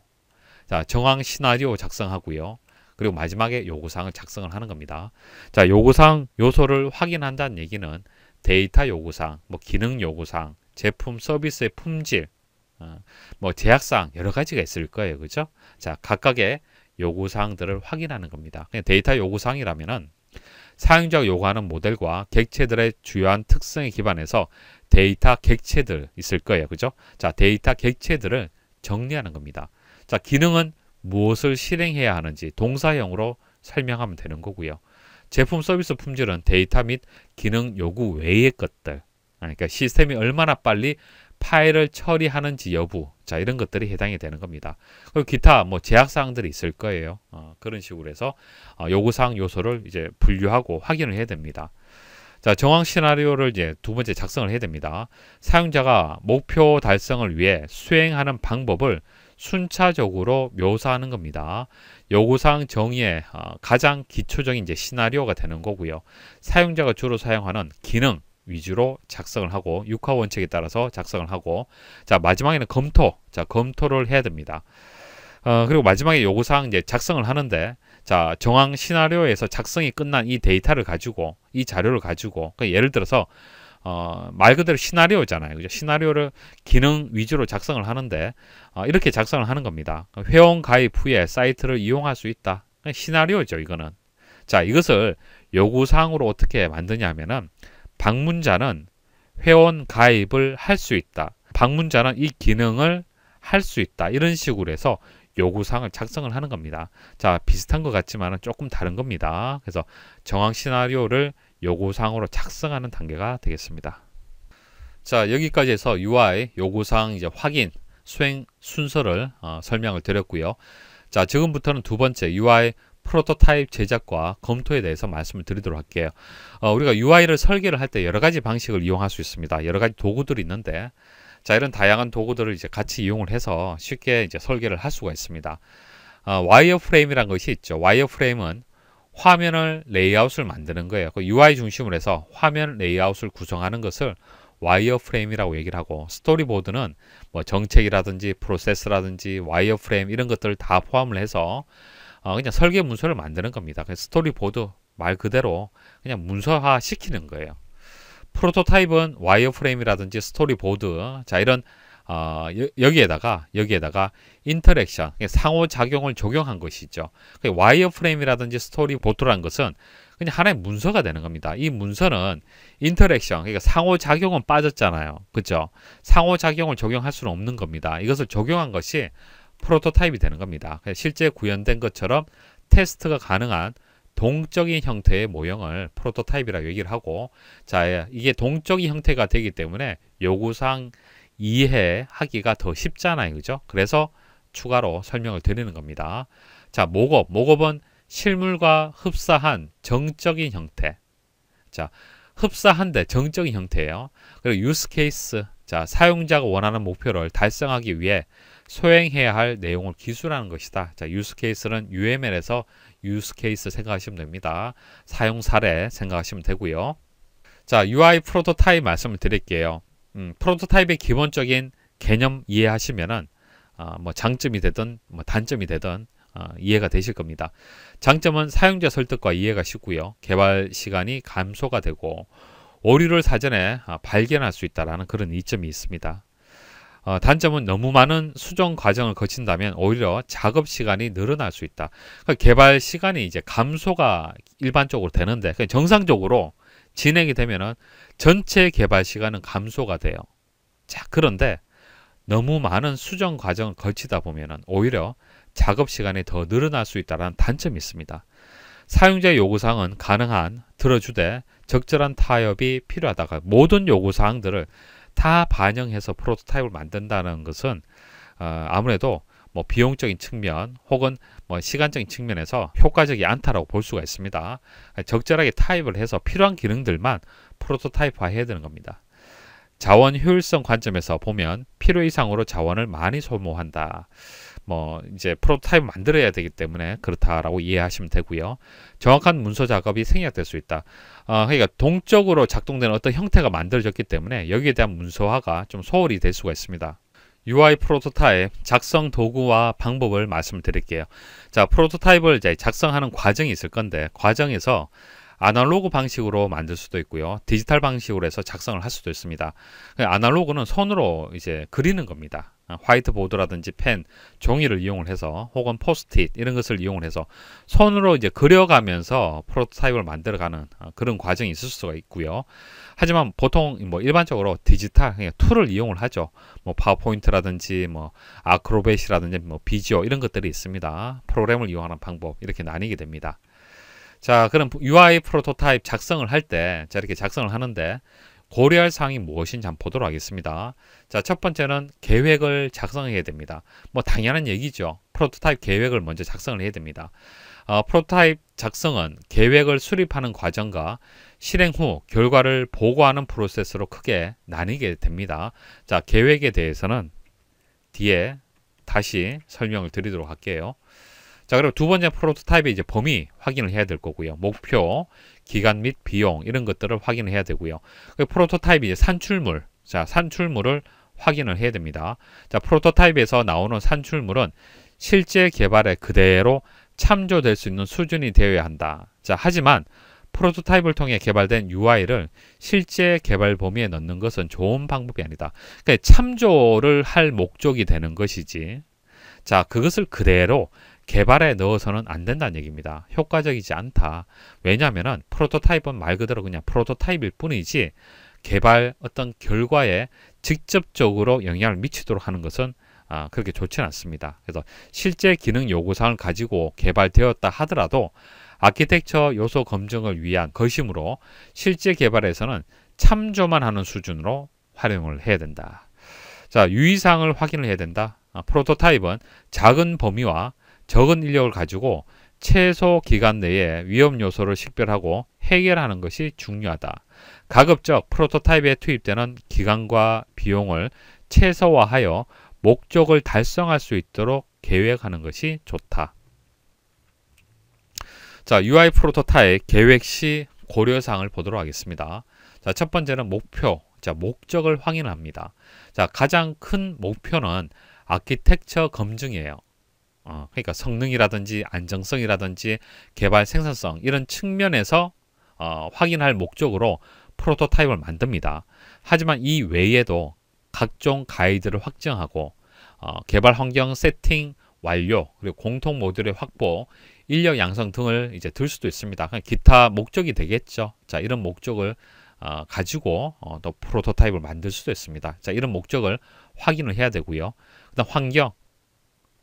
자 정황 시나리오 작성하고요. 그리고 마지막에 요구사항을 작성을 하는 겁니다. 자 요구사항 요소를 확인한다는 얘기는 데이터 요구사항, 뭐 기능 요구사항, 제품 서비스의 품질, 어, 뭐 제약사항 여러 가지가 있을 거예요. 그죠? 자, 각각의 요구사항들을 확인하는 겁니다. 그냥 데이터 요구사항이라면은 사용자가 요구하는 모델과 객체들의 주요한 특성에 기반해서 데이터 객체들 있을 거예요. 그죠? 자, 데이터 객체들을 정리하는 겁니다. 자, 기능은 무엇을 실행해야 하는지 동사형으로 설명하면 되는 거고요. 제품 서비스 품질은 데이터 및 기능 요구 외의 것들 그러니까 시스템이 얼마나 빨리 파일을 처리하는지 여부 자 이런 것들이 해당이 되는 겁니다. 그리고 기타 뭐 제약 사항들이 있을 거예요. 어, 그런 식으로 해서 어, 요구 사항 요소를 이제 분류하고 확인을 해야 됩니다. 자 정황 시나리오를 이제 두 번째 작성을 해야 됩니다. 사용자가 목표 달성을 위해 수행하는 방법을 순차적으로 묘사하는 겁니다. 요구사항 정의의 어, 가장 기초적인 이제 시나리오가 되는 거고요. 사용자가 주로 사용하는 기능, 위주로 작성을 하고 육하 원칙에 따라서 작성을 하고 자 마지막에는 검토 자 검토를 해야 됩니다. 어, 그리고 마지막에 요구사항 이제 작성을 하는데 자 정황 시나리오에서 작성이 끝난 이 데이터를 가지고 이 자료를 가지고 그러니까 예를 들어서 어, 말 그대로 시나리오잖아요. 그죠? 시나리오를 기능 위주로 작성을 하는데 어, 이렇게 작성을 하는 겁니다. 회원 가입 후에 사이트를 이용할 수 있다. 시나리오죠, 이거는. 자, 이것을 요구사항으로 어떻게 만드냐면은 방문자는 회원 가입을 할 수 있다. 방문자는 이 기능을 할 수 있다. 이런 식으로 해서 요구사항을 작성을 하는 겁니다. 자, 비슷한 것 같지만 조금 다른 겁니다. 그래서 정황 시나리오를 요구사항으로 작성하는 단계가 되겠습니다. 자, 여기까지 해서 UI 요구사항 이제 확인 수행 순서를 어, 설명을 드렸고요. 자, 지금부터는 두 번째 UI 프로토타입 제작과 검토에 대해서 말씀을 드리도록 할게요. 어, 우리가 UI를 설계를 할 때 여러 가지 방식을 이용할 수 있습니다. 여러 가지 도구들이 있는데 자 이런 다양한 도구들을 이제 같이 이용을 해서 쉽게 이제 설계를 할 수가 있습니다. 어, 와이어프레임이란 것이 있죠. 와이어프레임은 화면을 레이아웃을 만드는 거예요. 그 UI 중심으로 해서 화면 레이아웃을 구성하는 것을 와이어프레임이라고 얘기를 하고 스토리보드는 뭐 정책이라든지 프로세스라든지 와이어프레임 이런 것들을 다 포함을 해서 어, 그냥 설계 문서를 만드는 겁니다. 스토리보드 말 그대로 그냥 문서화 시키는 거예요. 프로토타입은 와이어프레임이라든지 스토리보드 자 이런 어, 여기에다가 여 여기에다가 인터랙션 상호작용을 적용한 것이죠. 와이어프레임이라든지 스토리보드란 것은 그냥 하나의 문서가 되는 겁니다. 이 문서는 인터랙션, 그러니까 상호작용은 빠졌잖아요. 그죠? 상호작용을 적용할 수는 없는 겁니다. 이것을 적용한 것이 프로토타입이 되는 겁니다. 실제 구현된 것처럼 테스트가 가능한 동적인 형태의 모형을 프로토타입이라고 얘기를 하고 자 예, 이게 동적인 형태가 되기 때문에 요구상 이해하기가 더 쉽잖아요. 그죠? 그래서 추가로 설명을 드리는 겁니다. 자, 목업. 목업은 실물과 흡사한 정적인 형태. 자, 흡사한데 정적인 형태예요. 그리고 유스케이스. 자, 사용자가 원하는 목표를 달성하기 위해 소행해야 할 내용을 기술하는 것이다. 자, use c a 는 UML에서 use c a 생각하시면 됩니다. 사용 사례 생각하시면 되고요. 자, UI 프로토타입 말씀을 드릴게요. 음, 프로토타입의 기본적인 개념 이해하시면은 어, 뭐 장점이 되든 뭐 단점이 되든 어, 이해가 되실 겁니다. 장점은 사용자 설득과 이해가 쉽고요. 개발 시간이 감소가 되고 오류를 사전에 어, 발견할 수 있다라는 그런 이점이 있습니다. 어, 단점은 너무 많은 수정 과정을 거친다면 오히려 작업 시간이 늘어날 수 있다. 그러니까 개발 시간이 이제 감소가 일반적으로 되는데 정상적으로 진행이 되면은 전체 개발 시간은 감소가 돼요. 자 그런데 너무 많은 수정 과정을 거치다 보면은 오히려 작업 시간이 더 늘어날 수 있다는 단점이 있습니다. 사용자 요구사항은 가능한 들어주되 적절한 타협이 필요하다가 모든 요구사항들을 다 반영해서 프로토타입을 만든다는 것은 어, 아무래도 뭐 비용적인 측면 혹은 뭐 시간적인 측면에서 효과적이 않다라고 볼 수가 있습니다. 적절하게 타입을 해서 필요한 기능들만 프로토타입화해야 되는 겁니다. 자원 효율성 관점에서 보면 필요 이상으로 자원을 많이 소모한다. 뭐 이제 프로토타입 만들어야 되기 때문에 그렇다라고 이해하시면 되고요. 정확한 문서 작업이 생략될 수 있다. 어, 그러니까 동적으로 작동되는 어떤 형태가 만들어졌기 때문에 여기에 대한 문서화가 좀 소홀히 될 수가 있습니다. UI 프로토타입 작성 도구와 방법을 말씀드릴게요. 자, 프로토타입을 이제 작성하는 과정이 있을 건데 과정에서 아날로그 방식으로 만들 수도 있고요. 디지털 방식으로 해서 작성을 할 수도 있습니다. 그러니까 아날로그는 손으로 이제 그리는 겁니다. 아, 화이트보드라든지 펜, 종이를 이용을 해서 혹은 포스트잇 이런 것을 이용을 해서 손으로 이제 그려가면서 프로토타입을 만들어가는 아, 그런 과정이 있을 수가 있고요. 하지만 보통 뭐 일반적으로 디지털 툴을 이용을 하죠. 뭐 파워포인트라든지 뭐 아크로벳이라든지 뭐비디오 이런 것들이 있습니다. 프로그램을 이용하는 방법 이렇게 나뉘게 됩니다. 자, 그럼 UI 프로토타입 작성을 할 때 자 이렇게 작성을 하는데 고려할 사항이 무엇인지 한번 보도록 하겠습니다. 자, 첫 번째는 계획을 작성해야 됩니다. 뭐 당연한 얘기죠. 프로토타입 계획을 먼저 작성을 해야 됩니다. 어, 프로토타입 작성은 계획을 수립하는 과정과 실행 후 결과를 보고하는 프로세스로 크게 나뉘게 됩니다. 자, 계획에 대해서는 뒤에 다시 설명을 드리도록 할게요. 자, 그리고 두 번째 프로토타입의 이제 범위 확인을 해야 될 거고요. 목표, 기간 및 비용 이런 것들을 확인해야 을 되고요. 그 프로토타입이 이제 산출물, 자, 산출물을 확인을 해야 됩니다. 자, 프로토타입에서 나오는 산출물은 실제 개발에 그대로 참조될 수 있는 수준이 되어야 한다. 자, 하지만 프로토타입을 통해 개발된 UI를 실제 개발 범위에 넣는 것은 좋은 방법이 아니다. 그러니까 참조를 할 목적이 되는 것이지. 자, 그것을 그대로 개발에 넣어서는 안 된다는 얘기입니다. 효과적이지 않다. 왜냐하면 프로토타입은 말 그대로 그냥 프로토타입일 뿐이지 개발 어떤 결과에 직접적으로 영향을 미치도록 하는 것은 아, 그렇게 좋지는 않습니다. 그래서 실제 기능 요구사항을 가지고 개발되었다 하더라도 아키텍처 요소 검증을 위한 것이으로 실제 개발에서는 참조만 하는 수준으로 활용을 해야 된다. 자, 유의사항을 확인을 해야 된다. 아, 프로토타입은 작은 범위와 적은 인력을 가지고 최소 기간 내에 위험 요소를 식별하고 해결하는 것이 중요하다. 가급적 프로토타입에 투입되는 기간과 비용을 최소화하여 목적을 달성할 수 있도록 계획하는 것이 좋다. 자, UI 프로토타입 계획 시 고려사항을 보도록 하겠습니다. 자, 첫 번째는 목표, 자, 목적을 확인합니다. 자, 가장 큰 목표는 아키텍처 검증이에요. 어, 그러니까 성능이라든지 안정성이라든지 개발 생산성 이런 측면에서 어, 확인할 목적으로 프로토타입을 만듭니다. 하지만 이 외에도 각종 가이드를 확정하고 어, 개발 환경 세팅 완료 그리고 공통 모듈의 확보 인력 양성 등을 이제 들 수도 있습니다. 그냥 기타 목적이 되겠죠. 자 이런 목적을 어, 가지고 어, 또 프로토타입을 만들 수도 있습니다. 자 이런 목적을 확인을 해야 되고요. 그다음 환경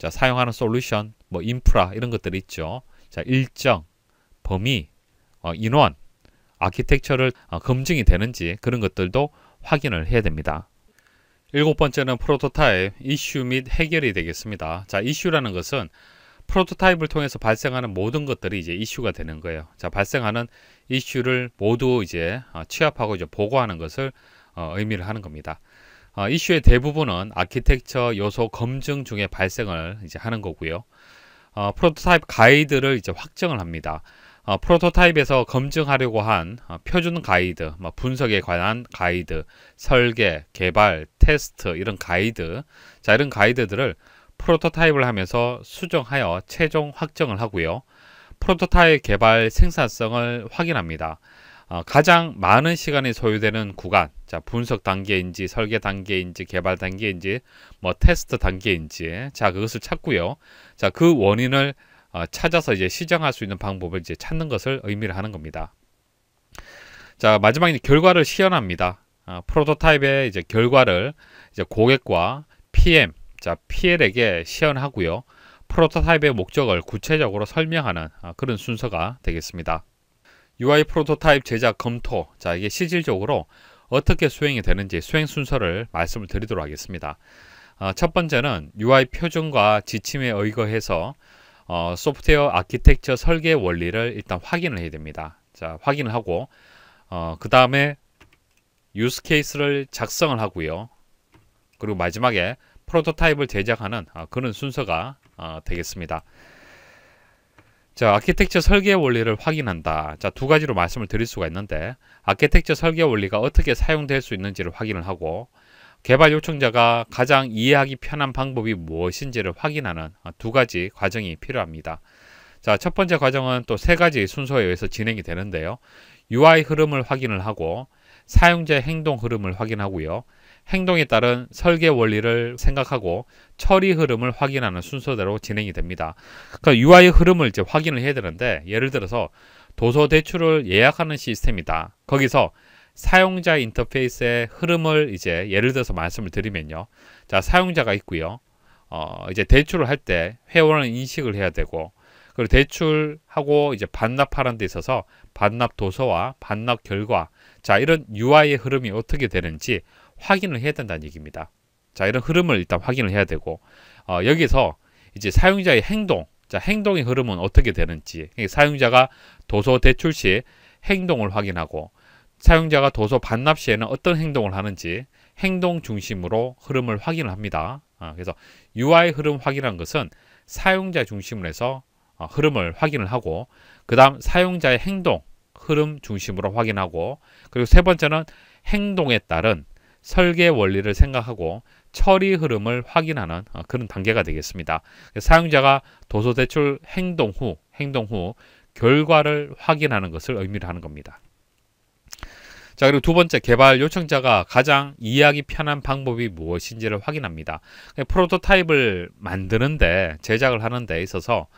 자, 사용하는 솔루션, 뭐 인프라 이런 것들 이 있죠. 자, 일정, 범위, 어, 인원, 아키텍처를 어, 검증이 되는지 그런 것들도 확인을 해야 됩니다. 일곱 번째는 프로토타입, 이슈 및 해결이 되겠습니다. 자, 이슈라는 것은 프로토타입을 통해서 발생하는 모든 것들이 이제 이슈가 되는 거예요. 자, 발생하는 이슈를 모두 이제 어, 취합하고 이제 보고하는 것을 어, 의미를 하는 겁니다. 어, 이슈의 대부분은 아키텍처 요소 검증 중에 발생을 이제 하는 거고요. 어, 프로토타입 가이드를 이제 확정을 합니다. 어, 프로토타입에서 검증하려고 한 어, 표준 가이드, 뭐 분석에 관한 가이드, 설계, 개발, 테스트 이런 가이드, 자 이런 가이드들을 프로토타입을 하면서 수정하여 최종 확정을 하고요. 프로토타입 개발 생산성을 확인합니다. 어, 가장 많은 시간이 소요되는 구간 자 분석 단계인지 설계 단계인지 개발 단계인지 뭐 테스트 단계인지 자 그것을 찾고요 자그 원인을 어, 찾아서 이제 시정할 수 있는 방법을 이제 찾는 것을 의미를 하는 겁니다 자 마지막에 결과를 시연합니다 어, 프로토타입의 이제 결과를 이제 고객과 PM 자 PL에게 시연하고요 프로토타입의 목적을 구체적으로 설명하는 그런 순서가 되겠습니다 UI 프로토타입 제작 검토. 자, 이게 실질적으로 어떻게 수행이 되는지 수행 순서를 말씀을 드리도록 하겠습니다. 어, 첫 번째는 UI 표준과 지침에 의거해서 어, 소프트웨어 아키텍처 설계 원리를 일단 확인을 해야 됩니다. 자, 확인을 하고 어, 그 다음에 유스 케이스를 작성을 하고요. 그리고 마지막에 프로토타입을 제작하는 아, 그런 순서가 어, 되겠습니다. 자, 아키텍처 설계 원리를 확인한다. 자, 두 가지로 말씀을 드릴 수가 있는데 아키텍처 설계 원리가 어떻게 사용될 수 있는지를 확인을 하고 개발 요청자가 가장 이해하기 편한 방법이 무엇인지를 확인하는 어, 두 가지 과정이 필요합니다. 자, 첫 번째 과정은 또 세 가지 순서에 의해서 진행이 되는데요. UI 흐름을 확인을 하고 사용자의 행동 흐름을 확인하고요. 행동에 따른 설계 원리를 생각하고 처리 흐름을 확인하는 순서대로 진행이 됩니다. 그러니까 UI 흐름을 이제 확인을 해야 되는데 예를 들어서 도서 대출을 예약하는 시스템이다. 거기서 사용자 인터페이스의 흐름을 이제 예를 들어서 말씀을 드리면요. 자, 사용자가 있고요. 어, 이제 대출을 할 때 회원을 인식을 해야 되고 그리고 대출하고 이제 반납하는 데 있어서 반납 도서와 반납 결과 자 이런 UI의 흐름이 어떻게 되는지 확인을 해야 된다는 얘기입니다. 자, 이런 흐름을 일단 확인을 해야 되고, 어, 여기서 이제 사용자의 행동, 자, 행동의 흐름은 어떻게 되는지, 사용자가 도서 대출 시 행동을 확인하고, 사용자가 도서 반납 시에는 어떤 행동을 하는지, 행동 중심으로 흐름을 확인을 합니다. 어, 그래서 UI 흐름 확인한 것은 사용자 중심으로 해서 어, 흐름을 확인을 하고, 그 다음 사용자의 행동, 흐름 중심으로 확인하고, 그리고 세 번째는 행동에 따른 설계 원리를 생각하고 처리 흐름을 확인하는 어, 그런 단계가 되겠습니다. 사용자가 도서 대출 행동 후 행동 후 결과를 확인하는 것을 의미를 하는 겁니다. 자 그리고 두 번째 개발 요청자가 가장 이해하기 편한 방법이 무엇인지를 확인합니다. 그 프로토타입을 만드는데 제작을 하는 데 있어서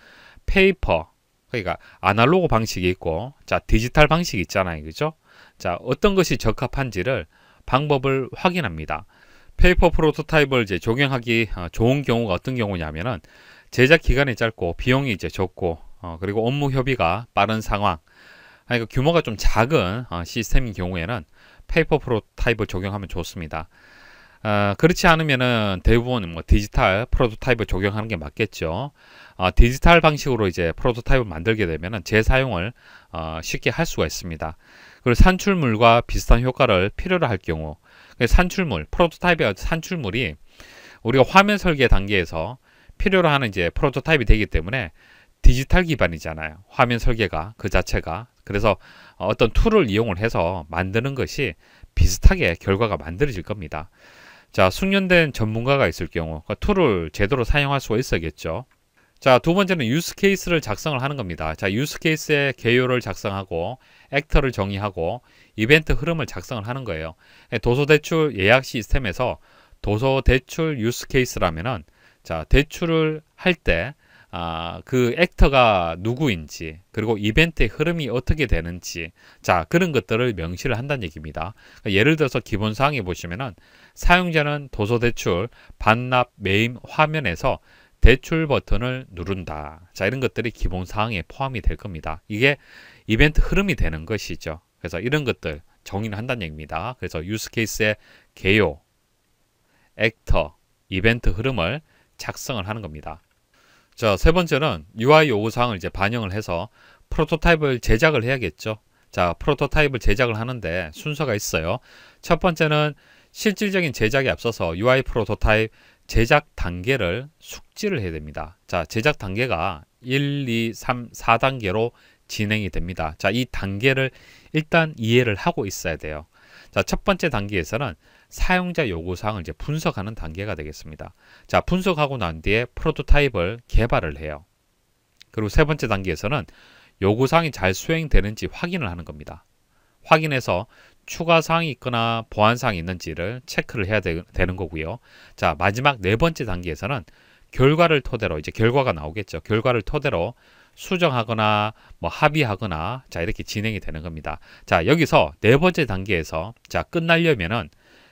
페이퍼 그러니까 아날로그 방식이 있고 자 디지털 방식이 있잖아요. 그죠? 자 어떤 것이 적합한지를 방법을 확인합니다. 페이퍼 프로토타입을 이제 적용하기 어, 좋은 경우가 어떤 경우냐면은 제작 기간이 짧고 비용이 이제 적고 어, 그리고 업무 협의가 빠른 상황 그러니까 규모가 좀 작은 어, 시스템인 경우에는 페이퍼 프로토타입을 적용하면 좋습니다. 어, 그렇지 않으면은 대부분 뭐 디지털 프로토타입을 적용하는 게 맞겠죠. 어, 디지털 방식으로 이제 프로토타입을 만들게 되면은 재사용을 어, 쉽게 할 수가 있습니다. 그리고 산출물과 비슷한 효과를 필요로 할 경우 그 산출물, 프로토타입의 산출물이 우리가 화면 설계 단계에서 필요로 하는 이제 프로토타입이 되기 때문에 디지털 기반이잖아요. 화면 설계가 그 자체가 그래서 어떤 툴을 이용을 해서 만드는 것이 비슷하게 결과가 만들어질 겁니다. 자, 숙련된 전문가가 있을 경우 그 툴을 제대로 사용할 수가 있어야겠죠. 자, 두 번째는 유스 케이스를 작성을 하는 겁니다. 자, 유스 케이스의 개요를 작성하고 액터를 정의하고 이벤트 흐름을 작성을 하는 거예요. 도서 대출 예약 시스템에서 도서 대출 유스 케이스라면은 자 대출을 할 때 아, 그 액터가 누구인지 그리고 이벤트의 흐름이 어떻게 되는지 자 그런 것들을 명시를 한다는 얘기입니다. 그러니까 예를 들어서 기본 사항에 보시면은 사용자는 도서 대출 반납 매임 화면에서 대출 버튼을 누른다. 자 이런 것들이 기본 사항에 포함이 될 겁니다. 이게 이벤트 흐름이 되는 것이죠. 그래서 이런 것들 정의를 한다는 얘기입니다. 그래서 유스케이스의 개요, 액터, 이벤트 흐름을 작성을 하는 겁니다. 자, 세 번째는 UI 요구사항을 이제 반영을 해서 프로토타입을 제작을 해야겠죠. 자, 프로토타입을 제작을 하는데 순서가 있어요. 첫 번째는 실질적인 제작에 앞서서 UI 프로토타입 제작 단계를 숙지를 해야 됩니다. 자, 제작 단계가 1, 2, 3, 4단계로 진행이 됩니다. 자, 이 단계를 일단 이해를 하고 있어야 돼요. 자, 첫 번째 단계에서는 사용자 요구사항을 이제 분석하는 단계가 되겠습니다. 자, 분석하고 난 뒤에 프로토타입을 개발을 해요. 그리고 세 번째 단계에서는 요구사항이 잘 수행되는지 확인을 하는 겁니다. 확인해서 추가 사항이 있거나 보안 사항이 있는지를 체크를 해야 되, 는 거고요. 자, 마지막 네 번째 단계에서는 결과를 토대로 이제 결과가 나오겠죠. 결과를 토대로 수정하거나 뭐 합의하거나 자 이렇게 진행이 되는 겁니다. 자 여기서 네 번째 단계에서 자 끝나려면은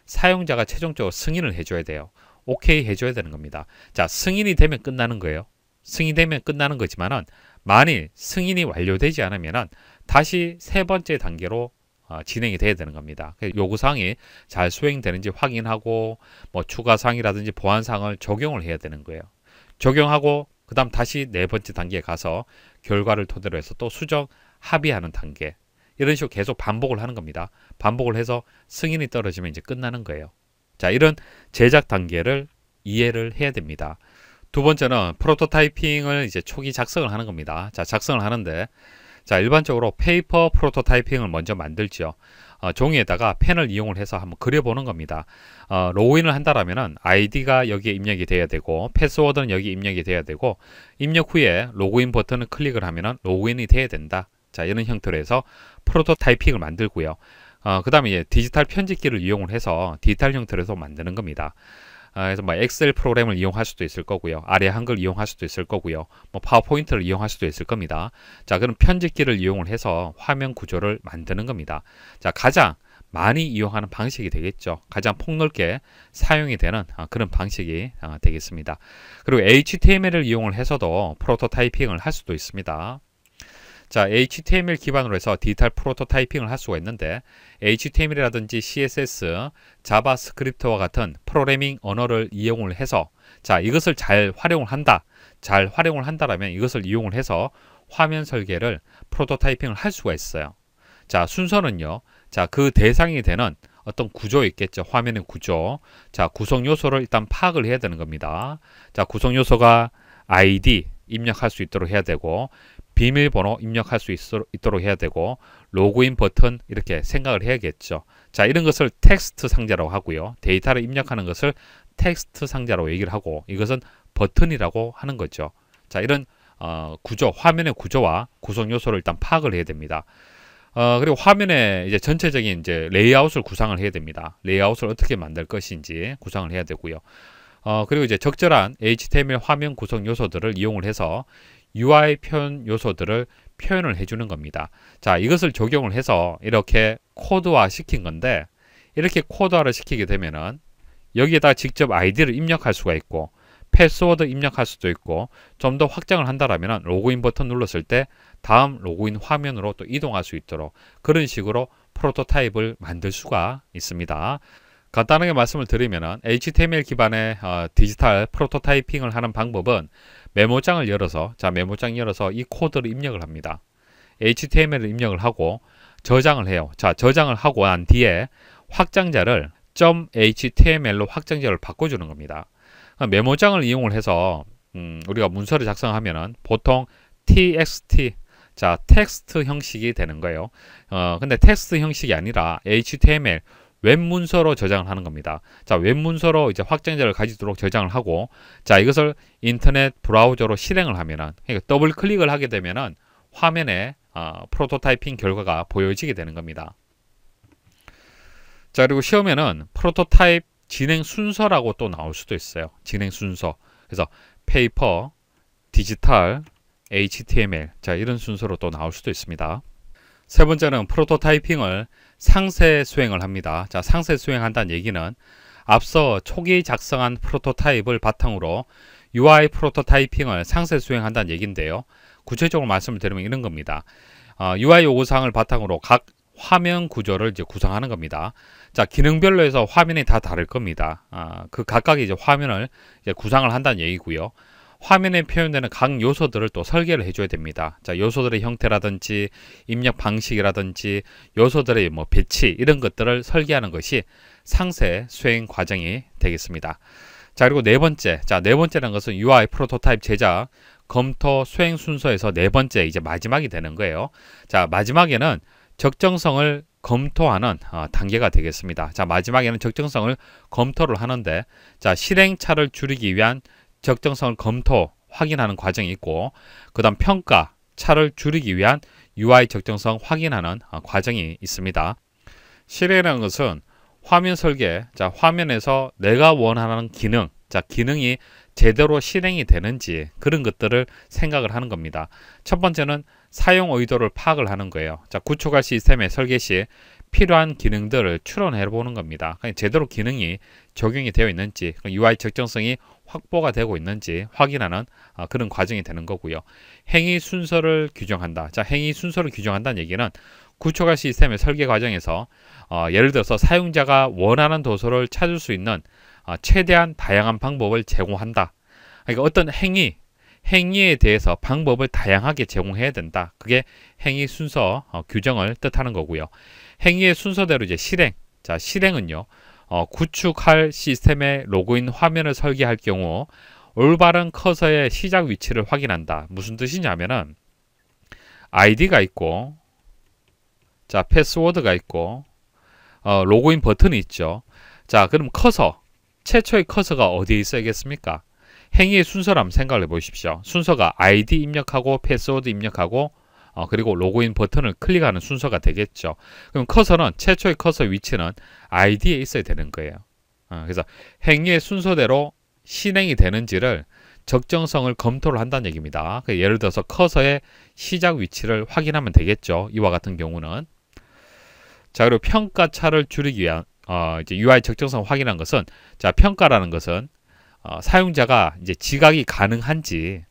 사용자가 최종적으로 승인을 해줘야 돼요. 오케이 해줘야 되는 겁니다. 자 승인이 되면 끝나는 거예요. 승인이 되면 끝나는 거지만은 만일 승인이 완료되지 않으면은 다시 세 번째 단계로 어, 진행이 돼야 되는 겁니다. 그 요구사항이 잘 수행되는지 확인하고 뭐 추가사항이라든지 보안사항을 적용을 해야 되는 거예요. 적용하고 그 다음 다시 네 번째 단계에 가서 결과를 토대로 해서 또 수정 합의하는 단계 이런 식으로 계속 반복을 하는 겁니다. 반복을 해서 승인이 떨어지면 이제 끝나는 거예요. 자 이런 제작 단계를 이해를 해야 됩니다. 두 번째는 프로토타이핑을 이제 초기 작성을 하는 겁니다. 자 작성을 하는데 자 일반적으로 페이퍼 프로토타이핑을 먼저 만들죠. 어, 종이에다가 펜을 이용을 해서 한번 그려보는 겁니다. 어, 로그인을 한다라면은 아이디가 여기에 입력이 돼야 되고 패스워드는 여기 입력이 돼야 되고 입력 후에 로그인 버튼을 클릭을 하면은 로그인이 돼야 된다. 자 이런 형태로 해서 프로토타이핑을 만들고요. 어, 그 다음에 디지털 편집기를 이용을 해서 디지털 형태로 해서 만드는 겁니다. 아, 그래서 뭐 엑셀 프로그램을 이용할 수도 있을 거고요. 아래 한글 이용할 수도 있을 거고요. 뭐 파워포인트를 이용할 수도 있을 겁니다. 자, 그럼 편집기를 이용을 해서 화면 구조를 만드는 겁니다. 자, 가장 많이 이용하는 방식이 되겠죠. 가장 폭넓게 사용이 되는 아, 그런 방식이 아, 되겠습니다. 그리고 HTML을 이용을 해서도 프로토타이핑을 할 수도 있습니다. 자, HTML 기반으로 해서 디지털 프로토타이핑을 할 수가 있는데 HTML이라든지 CSS, 자바스크립트와 같은 프로그래밍 언어를 이용을 해서 자, 이것을 잘 활용을 한다. 잘 활용을 한다라면 이것을 이용을 해서 화면 설계를 프로토타이핑을 할 수가 있어요. 자, 순서는요. 자, 그 대상이 되는 어떤 구조 있겠죠. 화면의 구조. 자, 구성 요소를 일단 파악을 해야 되는 겁니다. 자, 구성 요소가 ID 입력할 수 있도록 해야 되고 비밀번호 입력할 수 있도록 해야 되고 로그인 버튼 이렇게 생각을 해야겠죠. 자 이런 것을 텍스트 상자라고 하고요. 데이터를 입력하는 것을 텍스트 상자라고 얘기를 하고 이것은 버튼이라고 하는 거죠. 자 이런 어, 구조, 화면의 구조와 구성 요소를 일단 파악을 해야 됩니다. 어, 그리고 화면에 이제 전체적인 이제 레이아웃을 구상을 해야 됩니다. 레이아웃을 어떻게 만들 것인지 구상을 해야 되고요. 어, 그리고 이제 적절한 HTML 화면 구성 요소들을 이용을 해서 UI 표현 요소들을 표현을 해주는 겁니다. 자, 이것을 적용을 해서 이렇게 코드화 시킨 건데 이렇게 코드화를 시키게 되면은 여기에다 직접 아이디를 입력할 수가 있고 패스워드 입력할 수도 있고 좀 더 확장을 한다라면 로그인 버튼 눌렀을 때 다음 로그인 화면으로 또 이동할 수 있도록 그런 식으로 프로토타입을 만들 수가 있습니다. 간단하게 말씀을 드리면 HTML 기반의 어, 디지털 프로토타이핑을 하는 방법은 메모장을 열어서 자 메모장 열어서 이 코드를 입력을 합니다. HTML을 입력을 하고 저장을 해요. 자 저장을 하고 난 뒤에 확장자를 .html로 확장자를 바꿔주는 겁니다. 그러니까 메모장을 이용을 해서 음, 우리가 문서를 작성하면 보통 txt 자 텍스트 형식이 되는 거예요. 어, 근데 텍스트 형식이 아니라 HTML 웹 문서로 저장을 하는 겁니다. 자, 웹 문서로 이제 확장자를 가지도록 저장을 하고 자, 이것을 인터넷 브라우저로 실행을 하면은 그러니까 더블 클릭을 하게 되면은 화면에 어, 프로토타이핑 결과가 보여지게 되는 겁니다. 자, 그리고 시험에는 프로토타입 진행 순서라고 또 나올 수도 있어요. 진행 순서. 그래서 페이퍼, 디지털, HTML. 자, 이런 순서로 또 나올 수도 있습니다. 세 번째는 프로토타이핑을 상세 수행을 합니다. 자, 상세 수행한다는 얘기는 앞서 초기 작성한 프로토타입을 바탕으로 UI 프로토타이핑을 상세 수행한다는 얘기인데요. 구체적으로 말씀을 드리면 이런 겁니다. 어, UI 요구사항을 바탕으로 각 화면 구조를 이제 구성하는 겁니다. 자, 기능별로 해서 화면이 다 다를 겁니다. 아, 그 각각의 이제 화면을 이제 구상을 한다는 얘기고요. 화면에 표현되는 각 요소들을 또 설계를 해줘야 됩니다. 자, 요소들의 형태라든지 입력 방식이라든지 요소들의 뭐 배치 이런 것들을 설계하는 것이 상세 수행 과정이 되겠습니다. 자, 그리고 네 번째. 자, 네 번째라는 것은 UI 프로토타입 제작 검토 수행 순서에서 네 번째 이제 마지막이 되는 거예요. 자, 마지막에는 적정성을 검토하는 어, 단계가 되겠습니다. 자, 마지막에는 적정성을 검토를 하는데 자, 실행차를 줄이기 위한 적정성을 검토, 확인하는 과정이 있고 그 다음 평가, 차를 줄이기 위한 UI 적정성 확인하는 어, 과정이 있습니다. 실행이라는 것은 화면 설계, 자 화면에서 내가 원하는 기능, 자 기능이 제대로 실행이 되는지 그런 것들을 생각을 하는 겁니다. 첫 번째는 사용 의도를 파악을 하는 거예요. 자 구축할 시스템의 설계 시 필요한 기능들을 추론해 보는 겁니다. 그러니까 제대로 기능이 적용이 되어 있는지 UI 적정성이 확보가 되고 있는지 확인하는 아, 그런 과정이 되는 거고요. 행위 순서를 규정한다. 자, 행위 순서를 규정한다는 얘기는 구축할 시스템의 설계 과정에서 어, 예를 들어서 사용자가 원하는 도서를 찾을 수 있는 어, 최대한 다양한 방법을 제공한다. 그러니까 어떤 행위, 행위에 대해서 방법을 다양하게 제공해야 된다. 그게 행위 순서 어, 규정을 뜻하는 거고요. 행위의 순서대로 이제 실행. 자, 실행은요. 어, 구축할 시스템의 로그인 화면을 설계할 경우 올바른 커서의 시작 위치를 확인한다. 무슨 뜻이냐면은 아이디가 있고 자 패스워드가 있고 어, 로그인 버튼이 있죠. 자 그럼 커서 최초의 커서가 어디에 있어야겠습니까? 행위의 순서를 한번 생각을 해보십시오. 순서가 아이디 입력하고 패스워드 입력하고 어, 그리고 로그인 버튼을 클릭하는 순서가 되겠죠. 그럼 커서는 최초의 커서 위치는 아이디에 있어야 되는 거예요. 어, 그래서 행위의 순서대로 실행이 되는지를 적정성을 검토를 한다는 얘기입니다. 그 예를 들어서 커서의 시작 위치를 확인하면 되겠죠. 이와 같은 경우는 자 그리고 평가차를 줄이기 위한 어, 이제 UI 적정성 확인한 것은 자 평가라는 것은 어, 사용자가 이제 지각이 가능한지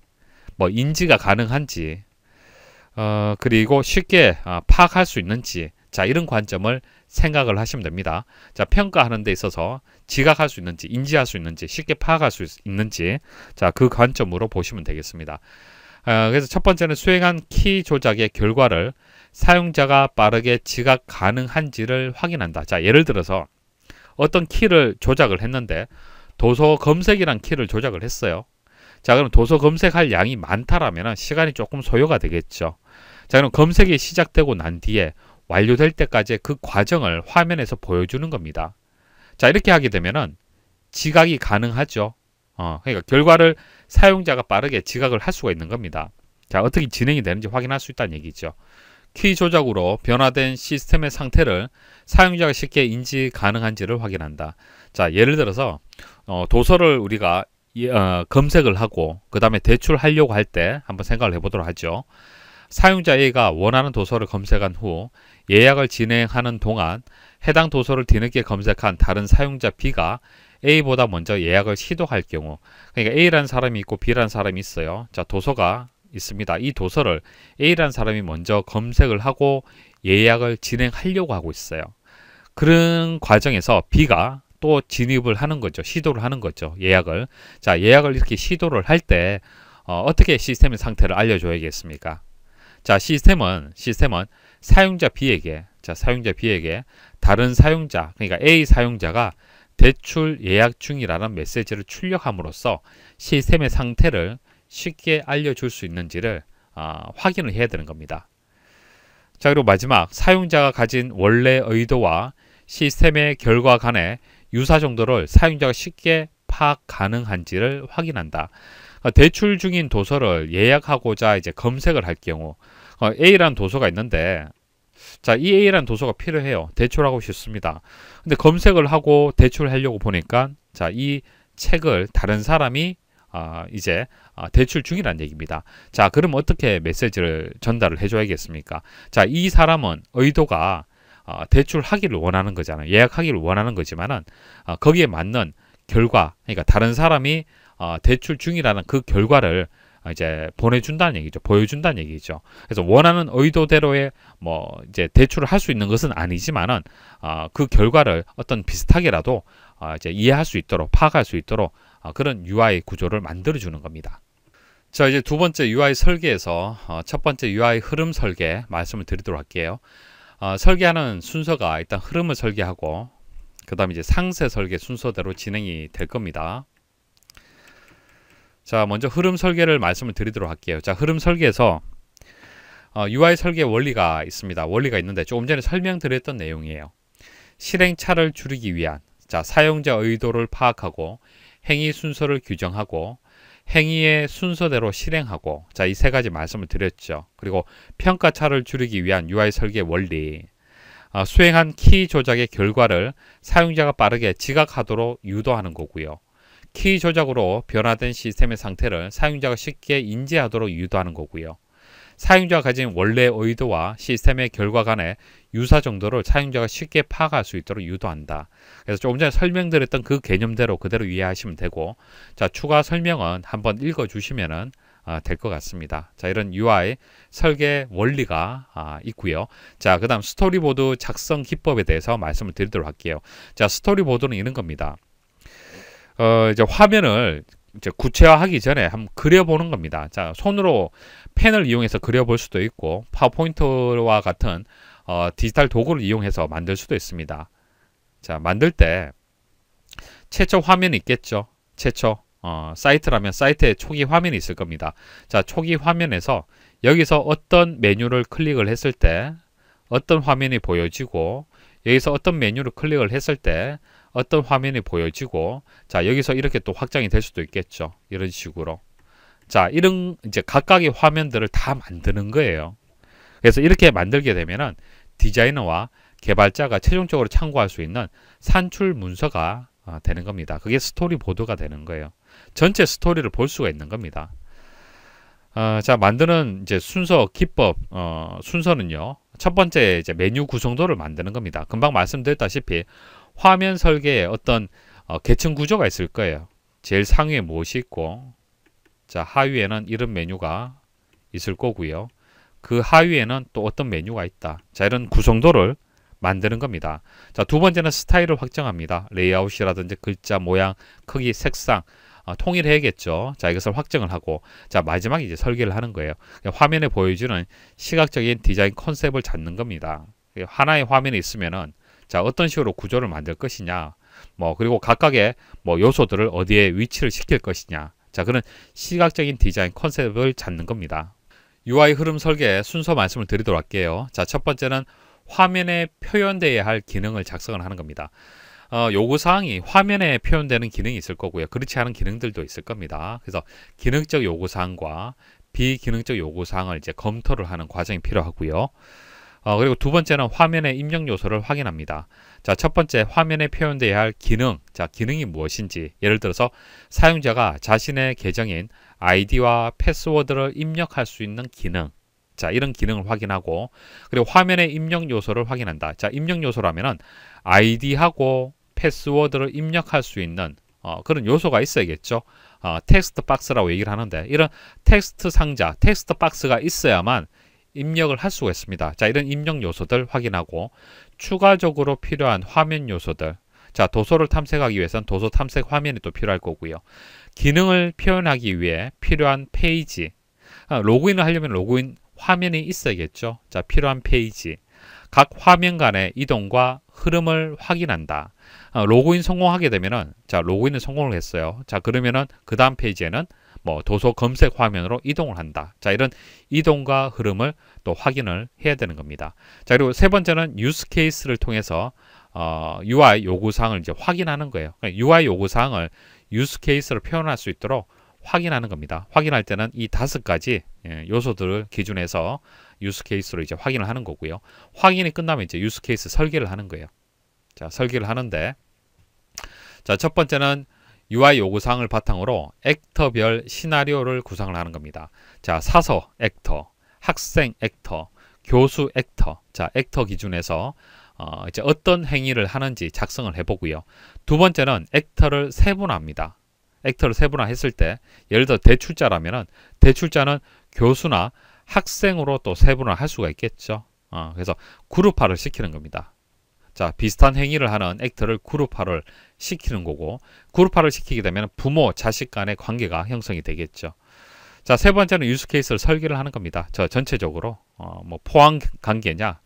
뭐 인지가 가능한지 어, 그리고 쉽게 아, 파악할 수 있는지 자 이런 관점을 생각을 하시면 됩니다. 자 평가하는 데 있어서 지각할 수 있는지 인지할 수 있는지 쉽게 파악할 수 있는지 자 그 관점으로 보시면 되겠습니다. 어, 그래서 첫 번째는 수행한 키 조작의 결과를 사용자가 빠르게 지각 가능한지를 확인한다. 자 예를 들어서 어떤 키를 조작을 했는데 도서 검색이란 키를 조작을 했어요. 자 그럼 도서 검색할 양이 많다라면 시간이 조금 소요가 되겠죠. 자 그럼 검색이 시작되고 난 뒤에 완료될 때까지의 그 과정을 화면에서 보여주는 겁니다. 자 이렇게 하게 되면은 지각이 가능하죠. 어, 그러니까 결과를 사용자가 빠르게 지각을 할 수가 있는 겁니다. 자 어떻게 진행이 되는지 확인할 수 있다는 얘기죠. 키 조작으로 변화된 시스템의 상태를 사용자가 쉽게 인지 가능한지를 확인한다. 자 예를 들어서 어, 도서를 우리가 어, 검색을 하고 그 다음에 대출하려고 할 때 한번 생각을 해보도록 하죠. 사용자 A가 원하는 도서를 검색한 후 예약을 진행하는 동안 해당 도서를 뒤늦게 검색한 다른 사용자 B가 A보다 먼저 예약을 시도할 경우 그러니까 A라는 사람이 있고 B라는 사람이 있어요. 자 도서가 있습니다. 이 도서를 A라는 사람이 먼저 검색을 하고 예약을 진행하려고 하고 있어요. 그런 과정에서 B가 또 진입을 하는 거죠. 시도를 하는 거죠. 예약을. 자, 예약을 이렇게 시도를 할 때 어, 어떻게 시스템의 상태를 알려줘야겠습니까? 자, 시스템은 시스템은 사용자 B에게 자, 사용자 B에게 다른 사용자 그러니까 A 사용자가 대출 예약 중이라는 메시지를 출력함으로써 시스템의 상태를 쉽게 알려줄 수 있는지를 어, 확인을 해야 되는 겁니다. 자, 그리고 마지막 사용자가 가진 원래 의도와 시스템의 결과 간에 유사 정도를 사용자가 쉽게 파악 가능한지를 확인한다. 그러니까 대출 중인 도서를 예약하고자 이제 검색을 할 경우 어, A라는 도서가 있는데 자, 이 A라는 도서가 필요해요. 대출하고 싶습니다. 근데 검색을 하고 대출하려고 보니까 자, 이 책을 다른 사람이 아, 이제 아, 대출 중이란 얘기입니다. 자, 그럼 어떻게 메시지를 전달을 해줘야겠습니까? 자, 이 사람은 의도가 어, 대출하기를 원하는 거잖아요. 예약하기를 원하는 거지만은 어, 거기에 맞는 결과, 그러니까 다른 사람이 어, 대출 중이라는 그 결과를 어, 이제 보내준다는 얘기죠. 보여준다는 얘기죠. 그래서 원하는 의도대로의 뭐 이제 대출을 할 수 있는 것은 아니지만은 어, 그 결과를 어떤 비슷하게라도 어, 이제 이해할 수 있도록 파악할 수 있도록 어, 그런 UI 구조를 만들어 주는 겁니다. 자 이제 두 번째 UI 설계에서 어, 첫 번째 UI 흐름 설계 말씀을 드리도록 할게요. 어, 설계하는 순서가 일단 흐름을 설계하고 그 다음 에 이제 상세 설계 순서대로 진행이 될 겁니다. 자 먼저 흐름 설계를 말씀을 드리도록 할게요. 자 흐름 설계에서 어, UI 설계 원리가 있습니다. 원리가 있는데 조금 전에 설명드렸던 내용이에요. 실행차를 줄이기 위한 자 사용자 의도를 파악하고 행위 순서를 규정하고 행위의 순서대로 실행하고 자 이 세 가지 말씀을 드렸죠. 그리고 평가차를 줄이기 위한 UI 설계 원리 어, 수행한 키 조작의 결과를 사용자가 빠르게 지각하도록 유도하는 거고요. 키 조작으로 변화된 시스템의 상태를 사용자가 쉽게 인지하도록 유도하는 거고요. 사용자가 가진 원래 의도와 시스템의 결과 간의 유사 정도를 사용자가 쉽게 파악할 수 있도록 유도한다. 그래서 조금 전에 설명드렸던 그 개념대로 그대로 이해하시면 되고 자 추가 설명은 한번 읽어주시면은 아, 될것 같습니다. 자 이런 UI 설계 원리가 아, 있고요. 자그 다음 스토리보드 작성 기법에 대해서 말씀을 드리도록 할게요. 자 스토리보드는 이런 겁니다. 어, 이제 화면을 이제 구체화하기 전에 한번 그려보는 겁니다. 자, 손으로 펜을 이용해서 그려볼 수도 있고 파워포인트와 같은 어, 디지털 도구를 이용해서 만들 수도 있습니다. 자, 만들 때 최초 화면이 있겠죠. 최초 어, 사이트라면 사이트에 초기 화면이 있을 겁니다. 자, 초기 화면에서 여기서 어떤 메뉴를 클릭을 했을 때 어떤 화면이 보여지고 여기서 어떤 메뉴를 클릭을 했을 때 어떤 화면이 보여지고 자 여기서 이렇게 또 확장이 될 수도 있겠죠 이런 식으로 자 이런 이제 각각의 화면들을 다 만드는 거예요 그래서 이렇게 만들게 되면은 디자이너와 개발자가 최종적으로 참고할 수 있는 산출 문서가 어, 되는 겁니다. 그게 스토리 보드가 되는 거예요. 전체 스토리를 볼 수가 있는 겁니다. 어, 자 만드는 이제 순서 기법 어, 순서는요. 첫 번째 이제 메뉴 구성도를 만드는 겁니다. 금방 말씀드렸다시피 화면 설계에 어떤 어, 계층 구조가 있을 거예요. 제일 상위에 무엇이 있고 자 하위에는 이런 메뉴가 있을 거고요. 그 하위에는 또 어떤 메뉴가 있다. 자, 이런 구성도를 만드는 겁니다. 자, 두 번째는 스타일을 확정합니다. 레이아웃이라든지 글자 모양, 크기, 색상 어, 통일해야겠죠. 자, 이것을 확정을 하고 자, 마지막 이제 설계를 하는 거예요. 그러니까 화면에 보여주는 시각적인 디자인 컨셉을 잡는 겁니다. 예, 하나의 화면에 있으면은 자, 어떤 식으로 구조를 만들 것이냐. 뭐 그리고 각각의 뭐 요소들을 어디에 위치를 시킬 것이냐. 자, 그런 시각적인 디자인 컨셉을 잡는 겁니다. UI 흐름 설계 순서 말씀을 드리도록 할게요. 자, 첫 번째는 화면에 표현돼야 할 기능을 작성을 하는 겁니다. 어, 요구사항이 화면에 표현되는 기능이 있을 거고요. 그렇지 않은 기능들도 있을 겁니다. 그래서 기능적 요구사항과 비기능적 요구사항을 이제 검토를 하는 과정이 필요하고요. 어, 그리고 두 번째는 화면의 입력 요소를 확인합니다. 자, 첫 번째 화면에 표현되어야할 기능. 자, 기능이 무엇인지. 예를 들어서 사용자가 자신의 계정인 아이디와 패스워드를 입력할 수 있는 기능. 자, 이런 기능을 확인하고 그리고 화면의 입력 요소를 확인한다. 자, 입력 요소라면은 아이디하고 패스워드를 입력할 수 있는 어, 그런 요소가 있어야겠죠. 어, 텍스트 박스라고 얘기를 하는데 이런 텍스트 상자, 텍스트 박스가 있어야만 입력을 할 수가 있습니다. 자, 이런 입력 요소들 확인하고 추가적으로 필요한 화면 요소들 자, 도서를 탐색하기 위해선 도서 탐색 화면이 또 필요할 거고요. 기능을 표현하기 위해 필요한 페이지 아, 로그인을 하려면 로그인 화면이 있어야겠죠. 자, 필요한 페이지 각 화면 간의 이동과 흐름을 확인한다. 아, 로그인 성공하게 되면은 자 로그인은 성공을 했어요. 자 그러면은 그 다음 페이지에는 뭐 도서 검색 화면으로 이동을 한다. 자, 이런 이동과 흐름을 또 확인을 해야 되는 겁니다. 자, 그리고 세 번째는 유스 케이스를 통해서 어, UI 요구 사항을 이제 확인하는 거예요. 그러니까 UI 요구 사항을 유스 케이스를 표현할 수 있도록 확인하는 겁니다. 확인할 때는 이 다섯 가지 예, 요소들을 기준해서 유스 케이스로 이제 확인을 하는 거고요. 확인이 끝나면 이제 유스 케이스 설계를 하는 거예요. 자, 설계를 하는데 자, 첫 번째는 UI 요구사항을 바탕으로 액터별 시나리오를 구상을 하는 겁니다. 자, 사서 액터, 학생 액터, 교수 액터, 자, 액터 기준에서 어, 이제 어떤 행위를 하는지 작성을 해보고요. 두 번째는 액터를 세분화합니다. 액터를 세분화했을 때 예를 들어 대출자라면은 대출자는 교수나 학생으로 또 세분화할 수가 있겠죠. 어, 그래서 그룹화를 시키는 겁니다. 자, 비슷한 행위를 하는 액터를 그룹화를 시키는 거고 그룹화를 시키게 되면 부모, 자식 간의 관계가 형성이 되겠죠. 자, 세 번째는 유스 케이스를 설계를 하는 겁니다. 저 전체적으로 어, 뭐 포함 관계냐,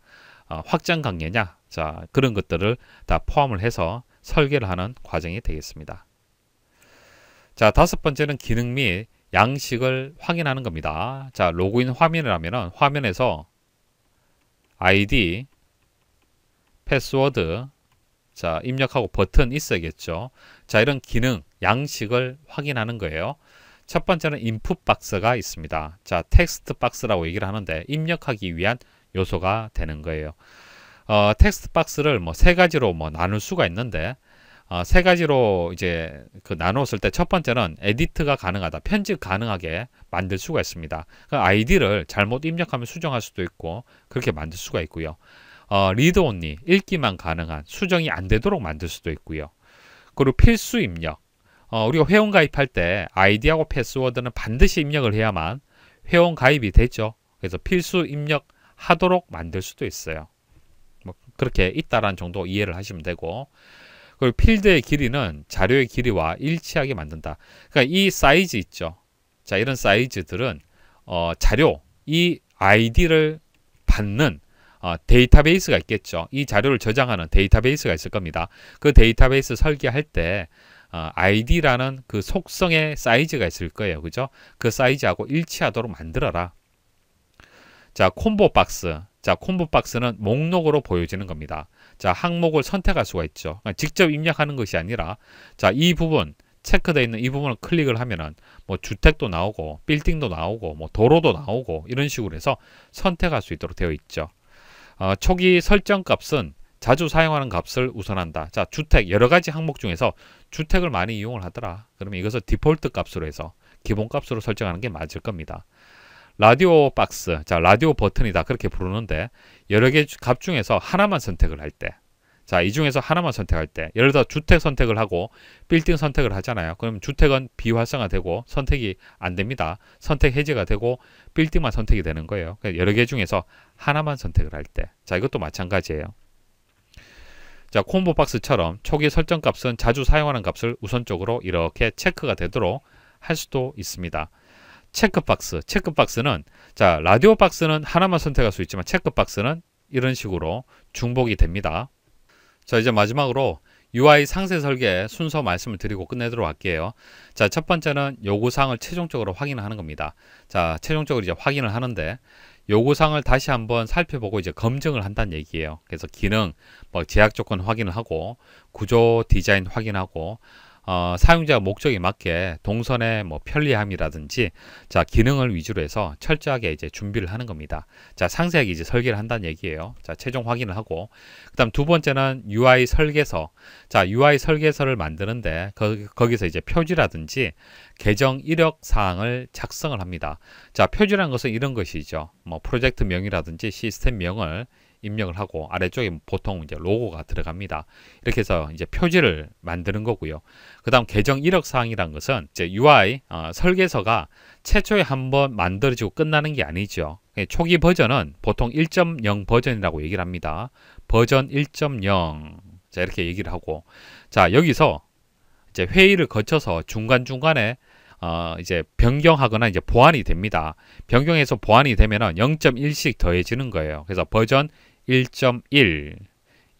어, 확장 관계냐, 자 그런 것들을 다 포함을 해서 설계를 하는 과정이 되겠습니다. 자, 다섯 번째는 기능 및 양식을 확인하는 겁니다. 자, 로그인 화면이라면 화면에서 아이디, 패스워드, 자, 입력하고 버튼 있어야겠죠. 자, 이런 기능, 양식을 확인하는 거예요. 첫 번째는 인풋 박스가 있습니다. 자, 텍스트 박스라고 얘기를 하는데 입력하기 위한 요소가 되는 거예요. 어, 텍스트 박스를 뭐 세 가지로 뭐 나눌 수가 있는데 어, 세 가지로 이제 그 나눴을 때 첫 번째는 에디트가 가능하다. 편집 가능하게 만들 수가 있습니다. 그 아이디를 잘못 입력하면 수정할 수도 있고 그렇게 만들 수가 있고요. 어, 리드 온리 읽기만 가능한 수정이 안 되도록 만들 수도 있고요. 그리고 필수 입력. 어, 우리가 회원 가입할 때 아이디하고 패스워드는 반드시 입력을 해야만 회원 가입이 되죠. 그래서 필수 입력하도록 만들 수도 있어요. 뭐 그렇게 있다란 정도 이해를 하시면 되고 그리고 필드의 길이는 자료의 길이와 일치하게 만든다. 그러니까 이 사이즈 있죠. 자 이런 사이즈들은 어, 자료 이 아이디를 받는 어, 데이터베이스가 있겠죠. 이 자료를 저장하는 데이터베이스가 있을 겁니다. 그 데이터베이스 설계할 때 어, 아이디라는 그 속성의 사이즈가 있을 거예요. 그죠? 그 사이즈하고 일치하도록 만들어라. 자, 콤보 박스. 자, 콤보 박스는 목록으로 보여지는 겁니다. 자, 항목을 선택할 수가 있죠. 그러니까 직접 입력하는 것이 아니라 자, 이 부분 체크되어 있는 이 부분을 클릭을 하면은 뭐 주택도 나오고 빌딩도 나오고 뭐 도로도 나오고 이런 식으로 해서 선택할 수 있도록 되어 있죠. 어, 초기 설정 값은 자주 사용하는 값을 우선한다. 자, 주택 여러 가지 항목 중에서 주택을 많이 이용을 하더라. 그러면 이것을 디폴트 값으로 해서 기본 값으로 설정하는 게 맞을 겁니다. 라디오 박스, 자 라디오 버튼이다 그렇게 부르는데 여러 개 값 중에서 하나만 선택을 할때 자, 이 중에서 하나만 선택할 때 예를 들어 주택 선택을 하고 빌딩 선택을 하잖아요. 그럼 주택은 비활성화되고 선택이 안 됩니다. 선택 해제가 되고 빌딩만 선택이 되는 거예요. 그러니까 여러 개 중에서 하나만 선택을 할 때. 자, 이것도 마찬가지예요. 자, 콤보 박스처럼 초기 설정 값은 자주 사용하는 값을 우선적으로 이렇게 체크가 되도록 할 수도 있습니다. 체크박스, 체크박스는 자 라디오 박스는 하나만 선택할 수 있지만 체크박스는 이런 식으로 중복이 됩니다. 자 이제 마지막으로 UI 상세 설계 순서 말씀을 드리고 끝내도록 할게요. 자, 첫 번째는 요구사항을 최종적으로 확인하는 겁니다. 자, 최종적으로 이제 확인을 하는데 요구사항을 다시 한번 살펴보고 이제 검증을 한다는 얘기예요. 그래서 기능, 뭐 제약 조건 확인을 하고 구조 디자인 확인하고 어, 사용자 목적에 맞게 동선의 뭐 편리함이라든지 자 기능을 위주로 해서 철저하게 이제 준비를 하는 겁니다. 자 상세하게 이제 설계를 한다는 얘기예요. 자 최종 확인을 하고 그다음 두 번째는 UI 설계서. 자 UI 설계서를 만드는데 거, 기서 이제 표지라든지 계정 이력 사항을 작성을 합니다. 자 표지란 것은 이런 것이죠. 뭐 프로젝트 명이라든지 시스템 명을 입력을 하고 아래쪽에 보통 이제 로고가 들어갑니다. 이렇게 해서 이제 표지를 만드는 거고요. 그다음 계정 이력 사항이란 것은 이제 UI 어, 설계서가 최초에 한번 만들어지고 끝나는 게 아니죠. 예, 초기 버전은 보통 1.0 버전이라고 얘기를 합니다. 버전 1.0 자, 이렇게 얘기를 하고 자, 여기서 이제 회의를 거쳐서 중간중간에 어, 이제 변경하거나 이제 보완이 됩니다. 변경해서 보완이 되면은 0.1씩 더해지는 거예요. 그래서 버전 1.1,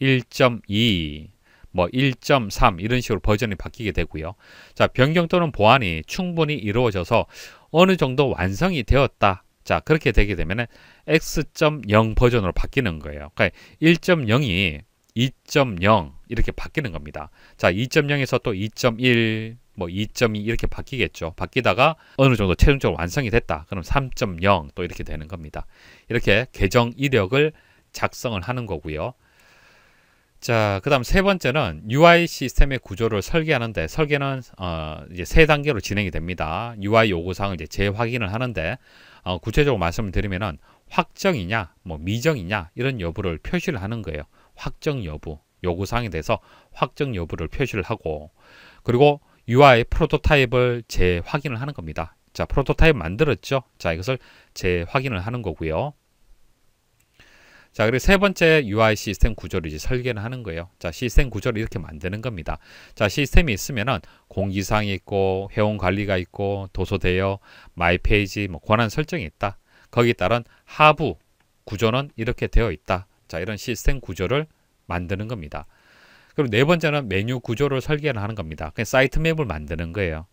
1.2, 뭐 1.3 이런 식으로 버전이 바뀌게 되고요. 자, 변경 또는 보완이 충분히 이루어져서 어느 정도 완성이 되었다. 자, 그렇게 되게 되면은 X.0 버전으로 바뀌는 거예요. 그러니까 1.0이 2.0 이렇게 바뀌는 겁니다. 자, 2.0에서 또 2.1, 뭐 2.2 이렇게 바뀌겠죠. 바뀌다가 어느 정도 최종적으로 완성이 됐다. 그럼 3.0 또 이렇게 되는 겁니다. 이렇게 계정 이력을 작성을 하는 거고요. 자, 그 다음 세 번째는 UI 시스템의 구조를 설계하는데, 설계는, 어, 이제 세 단계로 진행이 됩니다. UI 요구사항을 이제 재확인을 하는데, 어, 구체적으로 말씀을 드리면은, 확정이냐, 뭐, 미정이냐, 이런 여부를 표시를 하는 거예요. 확정 여부, 요구사항에 대해서 확정 여부를 표시를 하고, 그리고 UI 프로토타입을 재확인을 하는 겁니다. 자, 프로토타입 만들었죠? 자, 이것을 재확인을 하는 거고요. 자, 그리고 세 번째 UI 시스템 구조를 이제 설계를 하는 거예요. 자, 시스템 구조를 이렇게 만드는 겁니다. 자, 시스템이 있으면은 공기사항이 있고 회원 관리가 있고 도서 대여, 마이 페이지 뭐 권한 설정이 있다. 거기에 따른 하부 구조는 이렇게 되어 있다. 자, 이런 시스템 구조를 만드는 겁니다. 그리고 네 번째는 메뉴 구조를 설계를 하는 겁니다. 그냥 사이트맵을 만드는 거예요.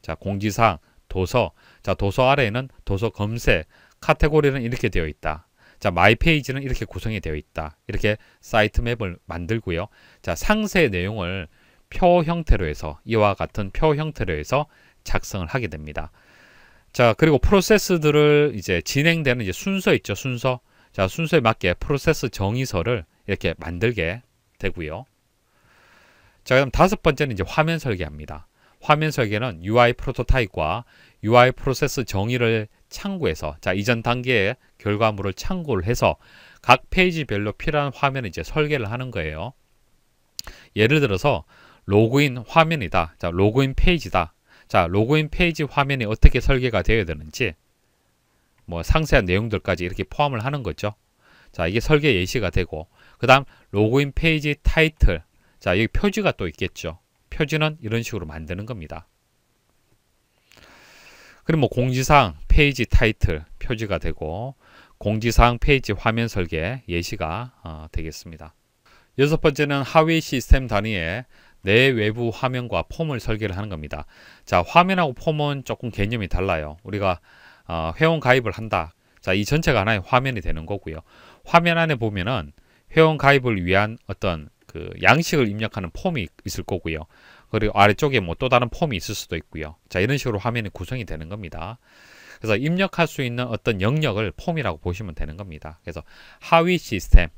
자, 공지사항, 도서. 자, 도서 아래에는 도서 검색, 카테고리는 이렇게 되어 있다. 자, 마이 페이지는 이렇게 구성이 되어 있다. 이렇게 사이트 맵을 만들고요. 자, 상세 내용을 표 형태로 해서 이와 같은 표 형태로 해서 작성을 하게 됩니다. 자, 그리고 프로세스들을 이제 진행되는 이제 순서 있죠, 순서. 자, 순서에 맞게 프로세스 정의서를 이렇게 만들게 되고요. 자, 그럼 다섯 번째는 이제 화면 설계합니다 화면 설계는 UI 프로토타입과 UI 프로세스 정의를 창구에서 자 이전 단계의 결과물을 창구를 해서 각 페이지별로 필요한 화면을 이제 설계를 하는 거예요. 예를 들어서 로그인 화면이다. 자 로그인 페이지다. 자 로그인 페이지 화면이 어떻게 설계가 되어야 되는지 뭐 상세한 내용들까지 이렇게 포함을 하는 거죠. 자 이게 설계 예시가 되고 그 다음 로그인 페이지 타이틀 자 여기 표지가 또 있겠죠. 표지는 이런 식으로 만드는 겁니다. 그럼 뭐 공지사항, 페이지 타이틀 표지가 되고 공지사항 페이지 화면 설계 예시가 어, 되겠습니다. 여섯 번째는 하위 시스템 단위에 내외부 화면과 폼을 설계를 하는 겁니다. 자 화면하고 폼은 조금 개념이 달라요. 우리가 어, 회원 가입을 한다. 자이 전체가 하나의 화면이 되는 거고요. 화면 안에 보면은 회원 가입을 위한 어떤 그 양식을 입력하는 폼이 있을 거고요. 그리고 아래쪽에 뭐 또 다른 폼이 있을 수도 있고요. 자 이런 식으로 화면이 구성이 되는 겁니다. 그래서 입력할 수 있는 어떤 영역을 폼이라고 보시면 되는 겁니다. 그래서 하위 시스템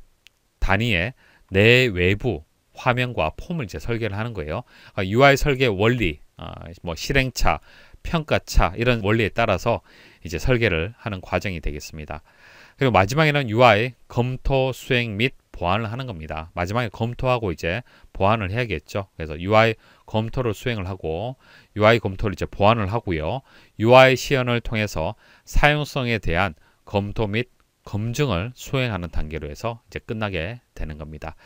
단위의 내 외부 화면과 폼을 이제 설계를 하는 거예요. 어, UI 설계 원리, 어, 뭐 실행차, 평가차 이런 원리에 따라서 이제 설계를 하는 과정이 되겠습니다. 그리고 마지막에는 UI 검토 수행 및보안을 하는 겁니다. 마지막에 검토하고 이제 보안을 해야겠죠. 그래서 UI 검토를 수행을 하고 UI 검토를 이제 보완을 하고요. UI 시연을 통해서 사용성에 대한 검토 및 검증을 수행하는 단계로 해서 이제 끝나게 되는 겁니다.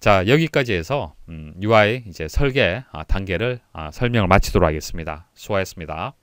자 여기까지 해서 음, UI 이제 설계 아, 단계를 아, 설명을 마치도록 하겠습니다. 수고하셨습니다.